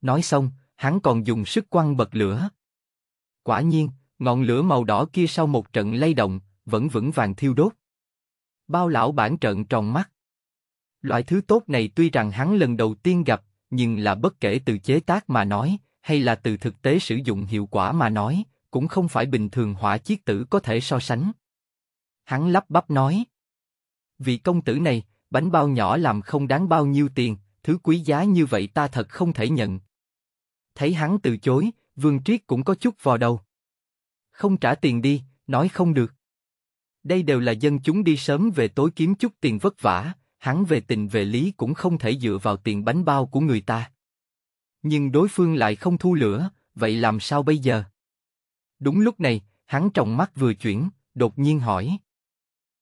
Nói xong, hắn còn dùng sức quăng bật lửa. Quả nhiên, ngọn lửa màu đỏ kia sau một trận lay động, vẫn vững vàng thiêu đốt. Bao lão bản trận tròn mắt. Loại thứ tốt này tuy rằng hắn lần đầu tiên gặp, nhưng là bất kể từ chế tác mà nói, hay là từ thực tế sử dụng hiệu quả mà nói, cũng không phải bình thường hỏa chiếc tử có thể so sánh. Hắn lắp bắp nói. Vị công tử này, bánh bao nhỏ làm không đáng bao nhiêu tiền, thứ quý giá như vậy ta thật không thể nhận. Thấy hắn từ chối, Vương Triết cũng có chút vò đầu. Không trả tiền đi, nói không được. Đây đều là dân chúng đi sớm về tối kiếm chút tiền vất vả, hắn về tình về lý cũng không thể dựa vào tiền bánh bao của người ta. Nhưng đối phương lại không thu lửa, vậy làm sao bây giờ? Đúng lúc này, hắn trọng mắt vừa chuyển, đột nhiên hỏi.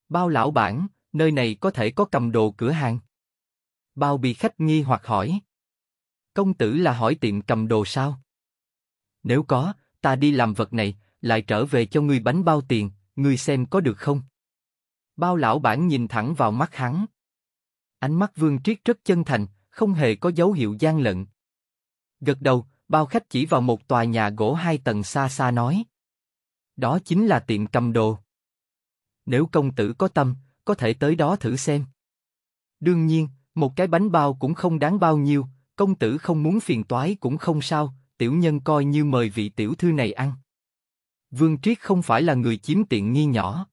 Bao lão bản, nơi này có thể có cầm đồ cửa hàng? Bao bị khách nghi hoặc hỏi. Công tử là hỏi tiệm cầm đồ sao? Nếu có, ta đi làm vật này, lại trở về cho ngươi bánh bao tiền, ngươi xem có được không? Bao lão bản nhìn thẳng vào mắt hắn. Ánh mắt Vương Triết rất chân thành, không hề có dấu hiệu gian lận. Gật đầu, bao khách chỉ vào một tòa nhà gỗ hai tầng xa xa nói. Đó chính là tiệm cầm đồ. Nếu công tử có tâm, có thể tới đó thử xem. Đương nhiên, một cái bánh bao cũng không đáng bao nhiêu, công tử không muốn phiền toái cũng không sao, tiểu nhân coi như mời vị tiểu thư này ăn. Vương Triết không phải là người chiếm tiện nghi nhỏ.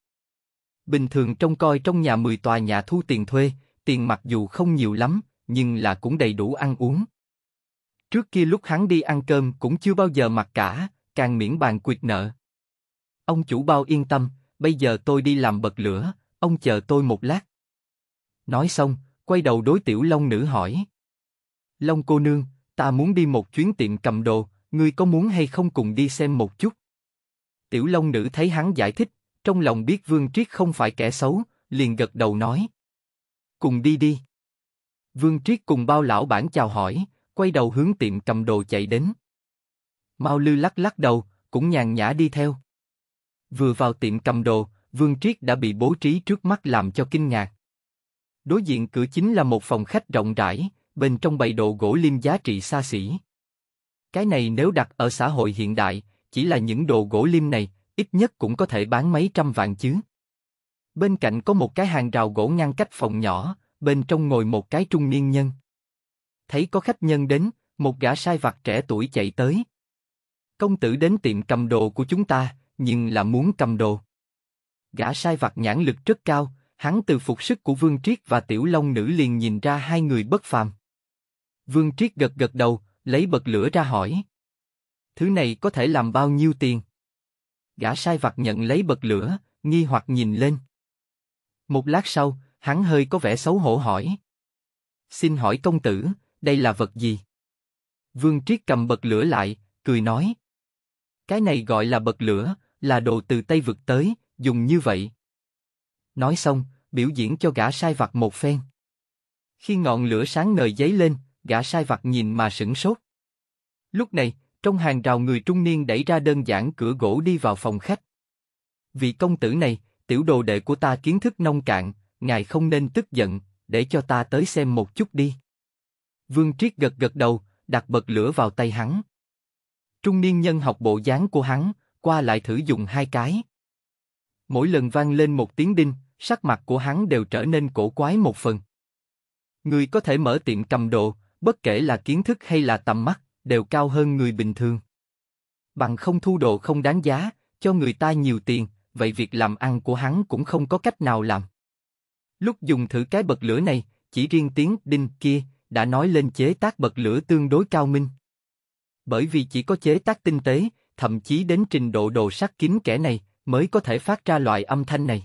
Bình thường trông coi trong nhà 10 tòa nhà thu tiền thuê, tiền mặc dù không nhiều lắm, nhưng là cũng đầy đủ ăn uống. Trước kia lúc hắn đi ăn cơm cũng chưa bao giờ mặc cả, càng miễn bàn quyệt nợ. Ông chủ bao yên tâm, bây giờ tôi đi làm bật lửa, ông chờ tôi một lát. Nói xong, quay đầu đối tiểu Long nữ hỏi. Long cô nương, ta muốn đi một chuyến tiệm cầm đồ, ngươi có muốn hay không cùng đi xem một chút? Tiểu Long Nữ thấy hắn giải thích, trong lòng biết Vương Triết không phải kẻ xấu, liền gật đầu nói. Cùng đi đi. Vương Triết cùng bao lão bản chào hỏi, quay đầu hướng tiệm cầm đồ chạy đến. Mao Lư lắc lắc đầu, cũng nhàn nhã đi theo. Vừa vào tiệm cầm đồ, Vương Triết đã bị bố trí trước mắt làm cho kinh ngạc. Đối diện cửa chính là một phòng khách rộng rãi, bên trong bày đồ gỗ lim giá trị xa xỉ. Cái này nếu đặt ở xã hội hiện đại, chỉ là những đồ gỗ lim này, ít nhất cũng có thể bán mấy trăm vạn chứ. Bên cạnh có một cái hàng rào gỗ ngăn cách phòng nhỏ, bên trong ngồi một cái trung niên nhân. Thấy có khách nhân đến, một gã sai vặt trẻ tuổi chạy tới. Công tử đến tiệm cầm đồ của chúng ta, nhưng là muốn cầm đồ. Gã sai vặt nhãn lực rất cao, hắn từ phục sức của Vương Triết và Tiểu Long Nữ liền nhìn ra hai người bất phàm. Vương Triết gật gật đầu, lấy bật lửa ra hỏi. Thứ này có thể làm bao nhiêu tiền? Gã sai vặt nhận lấy bật lửa, nghi hoặc nhìn lên. Một lát sau, hắn hơi có vẻ xấu hổ hỏi. Xin hỏi công tử, đây là vật gì? Vương Triết cầm bật lửa lại, cười nói. Cái này gọi là bật lửa, là đồ từ Tây vực tới, dùng như vậy. Nói xong, biểu diễn cho gã sai vặt một phen. Khi ngọn lửa sáng ngời giấy lên, gã sai vặt nhìn mà sững sốt. Lúc này, trong hàng rào người trung niên đẩy ra đơn giản cửa gỗ đi vào phòng khách. Vị công tử này, tiểu đồ đệ của ta kiến thức nông cạn, ngài không nên tức giận, để cho ta tới xem một chút đi. Vương Triết gật gật đầu, đặt bật lửa vào tay hắn. Trung niên nhân học bộ dáng của hắn, qua lại thử dùng hai cái. Mỗi lần vang lên một tiếng đinh, sắc mặt của hắn đều trở nên cổ quái một phần. Người có thể mở tiệm cầm đồ, bất kể là kiến thức hay là tầm mắt, đều cao hơn người bình thường. Bằng không thu đồ không đáng giá, cho người ta nhiều tiền, vậy việc làm ăn của hắn cũng không có cách nào làm. Lúc dùng thử cái bật lửa này, chỉ riêng tiếng đinh kia đã nói lên chế tác bật lửa tương đối cao minh. Bởi vì chỉ có chế tác tinh tế, thậm chí đến trình độ đồ sắt kín kẻ này mới có thể phát ra loại âm thanh này.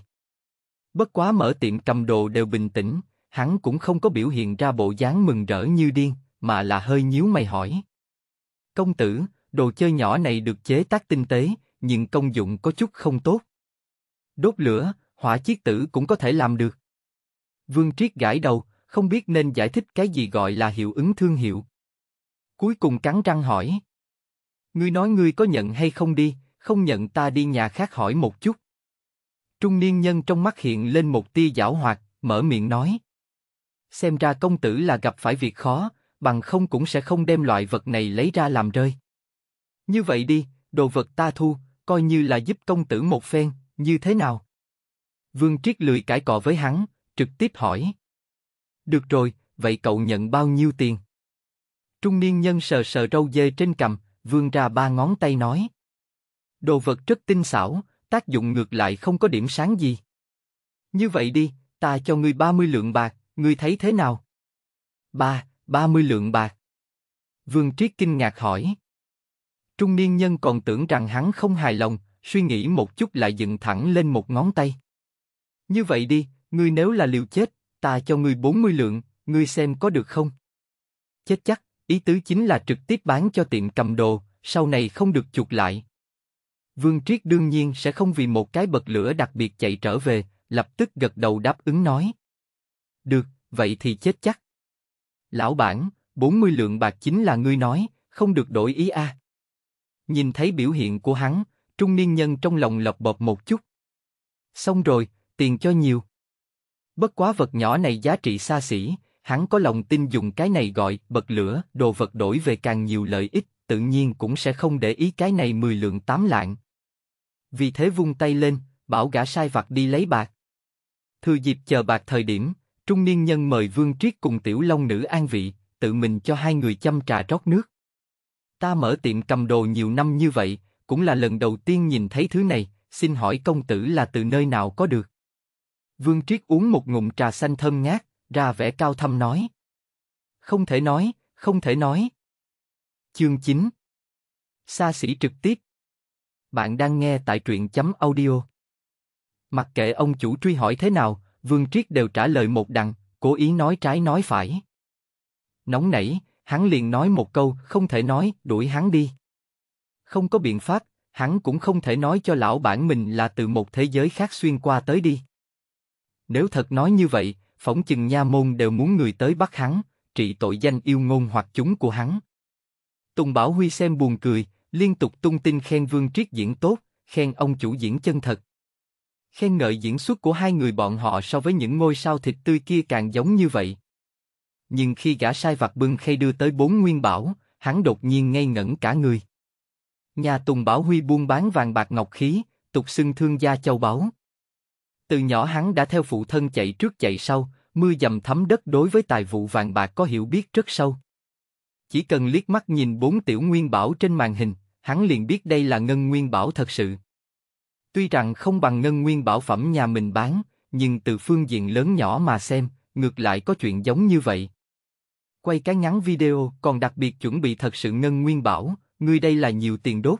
Bất quá mở tiệm cầm đồ đều bình tĩnh, hắn cũng không có biểu hiện ra bộ dáng mừng rỡ như điên, mà là hơi nhíu mày hỏi. Công tử, đồ chơi nhỏ này được chế tác tinh tế, nhưng công dụng có chút không tốt. Đốt lửa, hỏa chiếc tử cũng có thể làm được. Vương Triết gãi đầu, không biết nên giải thích cái gì gọi là hiệu ứng thương hiệu. Cuối cùng cắn răng hỏi. Ngươi nói ngươi có nhận hay không đi, không nhận ta đi nhà khác hỏi một chút. Trung niên nhân trong mắt hiện lên một tia giảo hoạt, mở miệng nói xem ra công tử là gặp phải việc khó, bằng không cũng sẽ không đem loại vật này lấy ra làm rơi. Như vậy đi, đồ vật ta thu, coi như là giúp công tử một phen, như thế nào? Vương Triết lười cãi cọ với hắn, trực tiếp hỏi. Được rồi, vậy cậu nhận bao nhiêu tiền? Trung niên nhân sờ sờ râu dê trên cằm, vương ra ba ngón tay nói. Đồ vật rất tinh xảo, tác dụng ngược lại không có điểm sáng gì. Như vậy đi, ta cho ngươi 30 lượng bạc, Ngươi thấy thế nào? Ba, ba mươi lượng bạc. Vương Triết kinh ngạc hỏi. Trung niên nhân còn tưởng rằng hắn không hài lòng, suy nghĩ một chút lại dựng thẳng lên một ngón tay. Như vậy đi, ngươi nếu là liều chết, ta cho ngươi mươi lượng, ngươi xem có được không? Chết chắc, ý tứ chính là trực tiếp bán cho tiệm cầm đồ, sau này không được chuột lại. Vương Triết đương nhiên sẽ không vì một cái bật lửa đặc biệt chạy trở về, lập tức gật đầu đáp ứng nói. Được, vậy thì chết chắc. Lão bản, 40 lượng bạc chính là ngươi nói, không được đổi ý a. À. Nhìn thấy biểu hiện của hắn, trung niên nhân trong lòng lọc bột một chút. Xong rồi, tiền cho nhiều. Bất quá vật nhỏ này giá trị xa xỉ, hắn có lòng tin dùng cái này gọi bật lửa, đồ vật đổi về càng nhiều lợi ích, tự nhiên cũng sẽ không để ý cái này 10 lượng tám lạng. Vì thế vung tay lên, bảo gã sai vặt đi lấy bạc. Thừa dịp chờ bạc thời điểm, Trung niên nhân mời Vương Triết cùng tiểu long nữ an vị, tự mình cho hai người chăm trà rót nước. Ta mở tiệm cầm đồ nhiều năm như vậy, cũng là lần đầu tiên nhìn thấy thứ này, xin hỏi công tử là từ nơi nào có được? Vương Triết uống một ngụm trà xanh thơm ngát, ra vẻ cao thâm nói. Không thể nói, không thể nói. Chương 9 Xa xỉ trực tiếp Bạn đang nghe tại truyện chấm audio. Mặc kệ ông chủ truy hỏi thế nào, Vương Triết đều trả lời một đằng, cố ý nói trái nói phải. Nóng nảy, hắn liền nói một câu, không thể nói, đuổi hắn đi. Không có biện pháp, hắn cũng không thể nói cho lão bản mình là từ một thế giới khác xuyên qua tới đi. Nếu thật nói như vậy, phỏng chừng nha môn đều muốn người tới bắt hắn, trị tội danh yêu ngôn hoặc chúng của hắn. Tùng Bảo Huy xem buồn cười, liên tục tung tin khen Vương Triết diễn tốt, khen ông chủ diễn chân thật, khen ngợi diễn xuất của hai người bọn họ so với những ngôi sao thịt tươi kia càng giống như vậy. Nhưng khi gã sai vặt bưng khay đưa tới bốn nguyên bảo, hắn đột nhiên ngây ngẩn cả người. Nhà Tùng Bảo Huy buôn bán vàng bạc ngọc khí, tục xưng thương gia châu báu. Từ nhỏ hắn đã theo phụ thân chạy trước chạy sau, mưa dầm thấm đất đối với tài vụ vàng bạc có hiểu biết rất sâu. Chỉ cần liếc mắt nhìn bốn tiểu nguyên bảo trên màn hình, hắn liền biết đây là ngân nguyên bảo thật sự. Tuy rằng không bằng ngân nguyên bảo phẩm nhà mình bán, nhưng từ phương diện lớn nhỏ mà xem, ngược lại có chuyện giống như vậy. Quay cái ngắn video còn đặc biệt chuẩn bị thật sự ngân nguyên bảo, người đây là nhiều tiền đốt.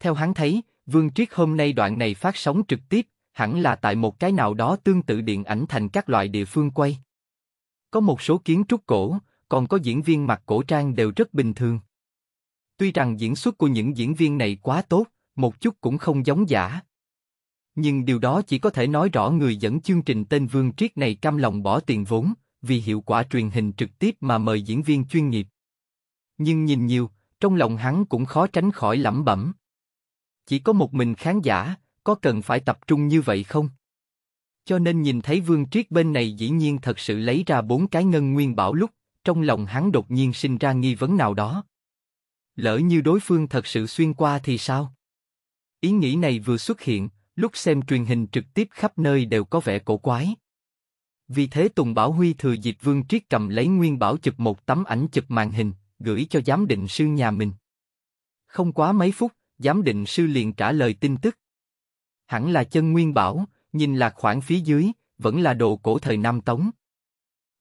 Theo hắn thấy, Vương Triết hôm nay đoạn này phát sóng trực tiếp, hẳn là tại một cái nào đó tương tự điện ảnh thành các loại địa phương quay. Có một số kiến trúc cổ, còn có diễn viên mặc cổ trang đều rất bình thường. Tuy rằng diễn xuất của những diễn viên này quá tốt, một chút cũng không giống giả. Nhưng điều đó chỉ có thể nói rõ người dẫn chương trình tên Vương Triết này cam lòng bỏ tiền vốn, vì hiệu quả truyền hình trực tiếp mà mời diễn viên chuyên nghiệp. Nhưng nhìn nhiều, trong lòng hắn cũng khó tránh khỏi lẩm bẩm. Chỉ có một mình khán giả, có cần phải tập trung như vậy không? Cho nên nhìn thấy Vương Triết bên này dĩ nhiên thật sự lấy ra bốn cái ngân nguyên bảo lúc, trong lòng hắn đột nhiên sinh ra nghi vấn nào đó. Lỡ như đối phương thật sự xuyên qua thì sao? Ý nghĩ này vừa xuất hiện, lúc xem truyền hình trực tiếp khắp nơi đều có vẻ cổ quái. Vì thế Tùng Bảo Huy thừa dịp Vương Triết cầm lấy Nguyên Bảo chụp một tấm ảnh chụp màn hình, gửi cho giám định sư nhà mình. Không quá mấy phút, giám định sư liền trả lời tin tức. Hẳn là chân Nguyên Bảo, nhìn là khoảng phía dưới, vẫn là đồ cổ thời Nam Tống.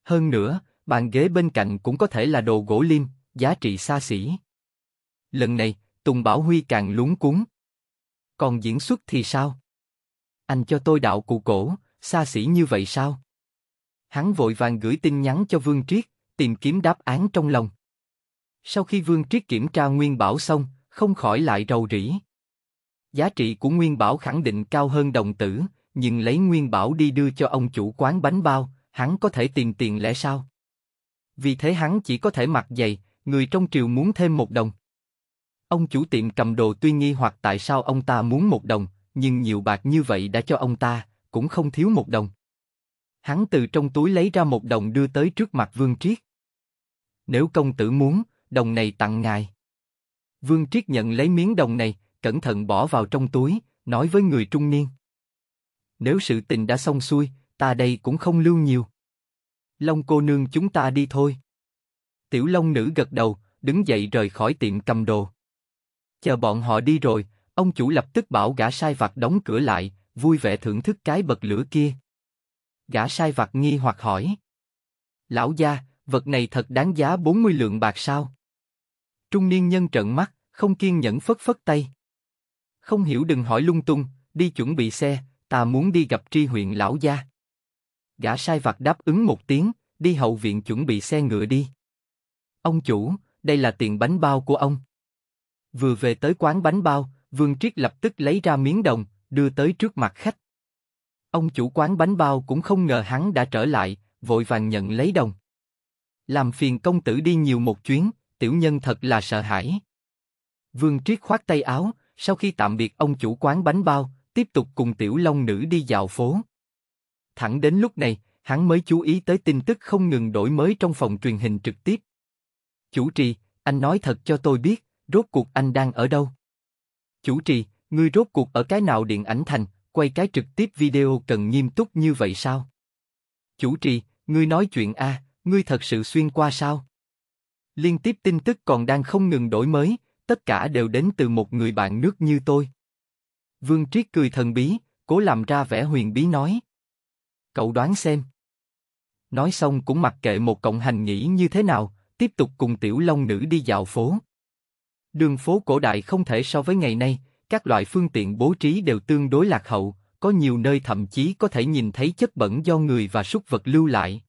Hơn nữa, bàn ghế bên cạnh cũng có thể là đồ gỗ lim, giá trị xa xỉ. Lần này, Tùng Bảo Huy càng lúng cuốn còn diễn xuất thì sao? Anh cho tôi đạo cụ cổ, xa xỉ như vậy sao? Hắn vội vàng gửi tin nhắn cho Vương Triết, tìm kiếm đáp án trong lòng. Sau khi Vương Triết kiểm tra nguyên bảo xong, không khỏi lại rầu rĩ. Giá trị của nguyên bảo khẳng định cao hơn đồng tử, nhưng lấy nguyên bảo đi đưa cho ông chủ quán bánh bao, hắn có thể tìm tiền lẽ sao? Vì thế hắn chỉ có thể mặc giày, người trong triều muốn thêm một đồng. Ông chủ tiệm cầm đồ tuy nghi hoặc tại sao ông ta muốn một đồng, nhưng nhiều bạc như vậy đã cho ông ta, cũng không thiếu một đồng. Hắn từ trong túi lấy ra một đồng đưa tới trước mặt Vương Triết. Nếu công tử muốn, đồng này tặng ngài. Vương Triết nhận lấy miếng đồng này, cẩn thận bỏ vào trong túi, nói với người trung niên. Nếu sự tình đã xong xuôi, ta đây cũng không lưu nhiều. Long cô nương chúng ta đi thôi. Tiểu Long nữ gật đầu, đứng dậy rời khỏi tiệm cầm đồ. Chờ bọn họ đi rồi, ông chủ lập tức bảo gã sai vặt đóng cửa lại, vui vẻ thưởng thức cái bật lửa kia. Gã sai vặt nghi hoặc hỏi. Lão gia, vật này thật đáng giá 40 lượng bạc sao? Trung niên nhân trợn mắt, không kiên nhẫn phất phất tay. Không hiểu đừng hỏi lung tung, đi chuẩn bị xe, ta muốn đi gặp tri huyện lão gia. Gã sai vặt đáp ứng một tiếng, đi hậu viện chuẩn bị xe ngựa đi. Ông chủ, đây là tiền bánh bao của ông. Vừa về tới quán bánh bao, Vương Triết lập tức lấy ra miếng đồng, đưa tới trước mặt khách. Ông chủ quán bánh bao cũng không ngờ hắn đã trở lại, vội vàng nhận lấy đồng. Làm phiền công tử đi nhiều một chuyến, tiểu nhân thật là sợ hãi. Vương Triết khoát tay áo, sau khi tạm biệt ông chủ quán bánh bao, tiếp tục cùng tiểu long nữ đi dạo phố. Thẳng đến lúc này, hắn mới chú ý tới tin tức không ngừng đổi mới trong phòng truyền hình trực tiếp. Chủ trì, anh nói thật cho tôi biết, rốt cuộc anh đang ở đâu? Chủ trì, ngươi rốt cuộc ở cái nào điện ảnh thành, quay cái trực tiếp video cần nghiêm túc như vậy sao? Chủ trì, ngươi nói chuyện a, à, ngươi thật sự xuyên qua sao? Liên tiếp tin tức còn đang không ngừng đổi mới, tất cả đều đến từ một người bạn nước như tôi. Vương Triết cười thần bí, cố làm ra vẻ huyền bí nói. Cậu đoán xem. Nói xong cũng mặc kệ một cộng hành nghĩ như thế nào, tiếp tục cùng tiểu long nữ đi dạo phố. Đường phố cổ đại không thể so với ngày nay, các loại phương tiện bố trí đều tương đối lạc hậu, có nhiều nơi thậm chí có thể nhìn thấy chất bẩn do người và súc vật lưu lại.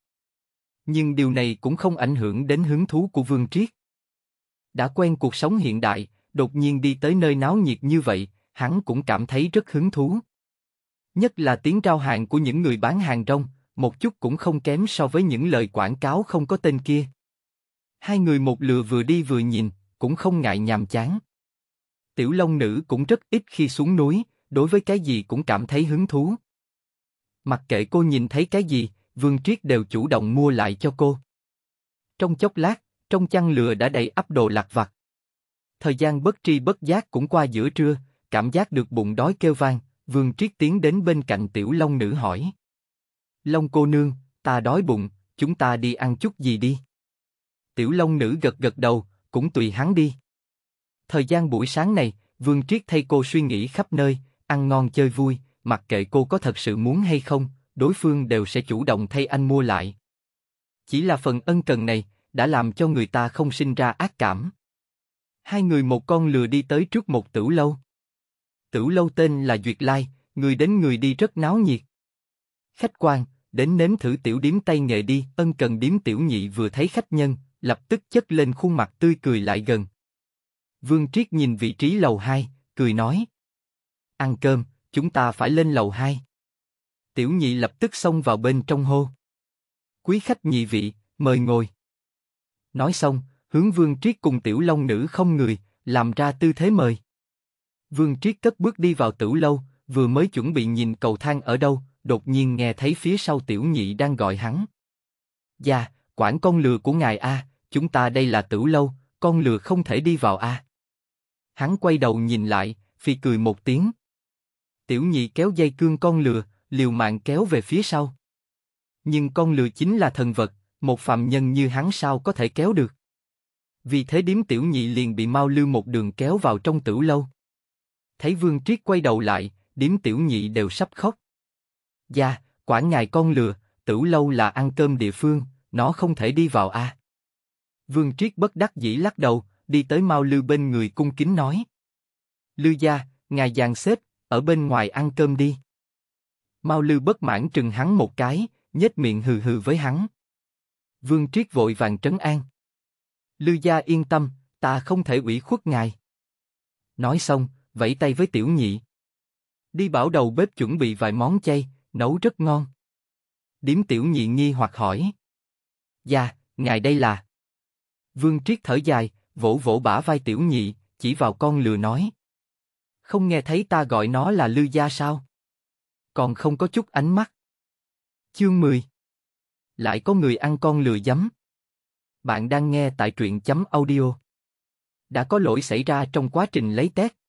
Nhưng điều này cũng không ảnh hưởng đến hứng thú của Vương Triết. Đã quen cuộc sống hiện đại, đột nhiên đi tới nơi náo nhiệt như vậy, hắn cũng cảm thấy rất hứng thú. Nhất là tiếng rao hàng của những người bán hàng rong, một chút cũng không kém so với những lời quảng cáo không có tên kia. Hai người một lừa vừa đi vừa nhìn, cũng không ngại nhàm chán. Tiểu Long Nữ cũng rất ít khi xuống núi, đối với cái gì cũng cảm thấy hứng thú. Mặc kệ cô nhìn thấy cái gì, Vương Triết đều chủ động mua lại cho cô. Trong chốc lát, trong chăn lừa đã đầy ắp đồ lặt vặt. Thời gian bất tri bất giác cũng qua giữa trưa, cảm giác được bụng đói kêu vang, Vương Triết tiến đến bên cạnh Tiểu Long Nữ hỏi. Long cô nương, ta đói bụng, chúng ta đi ăn chút gì đi. Tiểu Long Nữ gật gật đầu, cũng tùy hắn đi. Thời gian buổi sáng này, Vương Triết thay cô suy nghĩ khắp nơi, ăn ngon chơi vui, mặc kệ cô có thật sự muốn hay không, đối phương đều sẽ chủ động thay anh mua lại. Chỉ là phần ân cần này đã làm cho người ta không sinh ra ác cảm. Hai người một con lừa đi tới trước một tử lâu. Tử lâu tên là Duyệt Lai, người đến người đi rất náo nhiệt. Khách quan, đến nếm thử tiểu điếm tay nghề đi, ân cần điếm tiểu nhị vừa thấy khách nhân, lập tức chất lên khuôn mặt tươi cười lại gần. Vương Triết nhìn vị trí lầu 2, cười nói. Ăn cơm, chúng ta phải lên lầu 2. Tiểu nhị lập tức xông vào bên trong hô. Quý khách nhị vị, mời ngồi. Nói xong, hướng Vương Triết cùng tiểu long nữ không người, làm ra tư thế mời. Vương Triết cất bước đi vào tử lâu, vừa mới chuẩn bị nhìn cầu thang ở đâu, đột nhiên nghe thấy phía sau tiểu nhị đang gọi hắn. Dạ, quản con lừa của ngài a, à, chúng ta đây là tử lâu, con lừa không thể đi vào a. Hắn quay đầu nhìn lại, phi cười một tiếng. Tiểu nhị kéo dây cương con lừa, liều mạng kéo về phía sau. Nhưng con lừa chính là thần vật, một phạm nhân như hắn sao có thể kéo được. Vì thế điếm tiểu nhị liền bị mau lưu một đường kéo vào trong tử lâu. Thấy vương triết quay đầu lại, điếm tiểu nhị đều sắp khóc. Dạ, quả ngài con lừa, tử lâu là ăn cơm địa phương, nó không thể đi vào a. À? Vương Triết bất đắc dĩ lắc đầu, đi tới Mao Lư bên người cung kính nói. Lư gia, ngài giàn xếp, ở bên ngoài ăn cơm đi. Mao Lư bất mãn trừng hắn một cái, nhếch miệng hừ hừ với hắn. Vương Triết vội vàng trấn an. Lư gia yên tâm, ta không thể ủy khuất ngài. Nói xong, vẫy tay với tiểu nhị. Đi bảo đầu bếp chuẩn bị vài món chay, nấu rất ngon. Điếm tiểu nhị nghi hoặc hỏi. Dạ, ngài đây là... Vương Triết thở dài, vỗ vỗ bả vai tiểu nhị, chỉ vào con lừa nói. Không nghe thấy ta gọi nó là lư gia sao? Còn không có chút ánh mắt. Chương 10 Lại có người ăn con lừa giấm. Bạn đang nghe tại truyện chấm audio. Đã có lỗi xảy ra trong quá trình lấy test,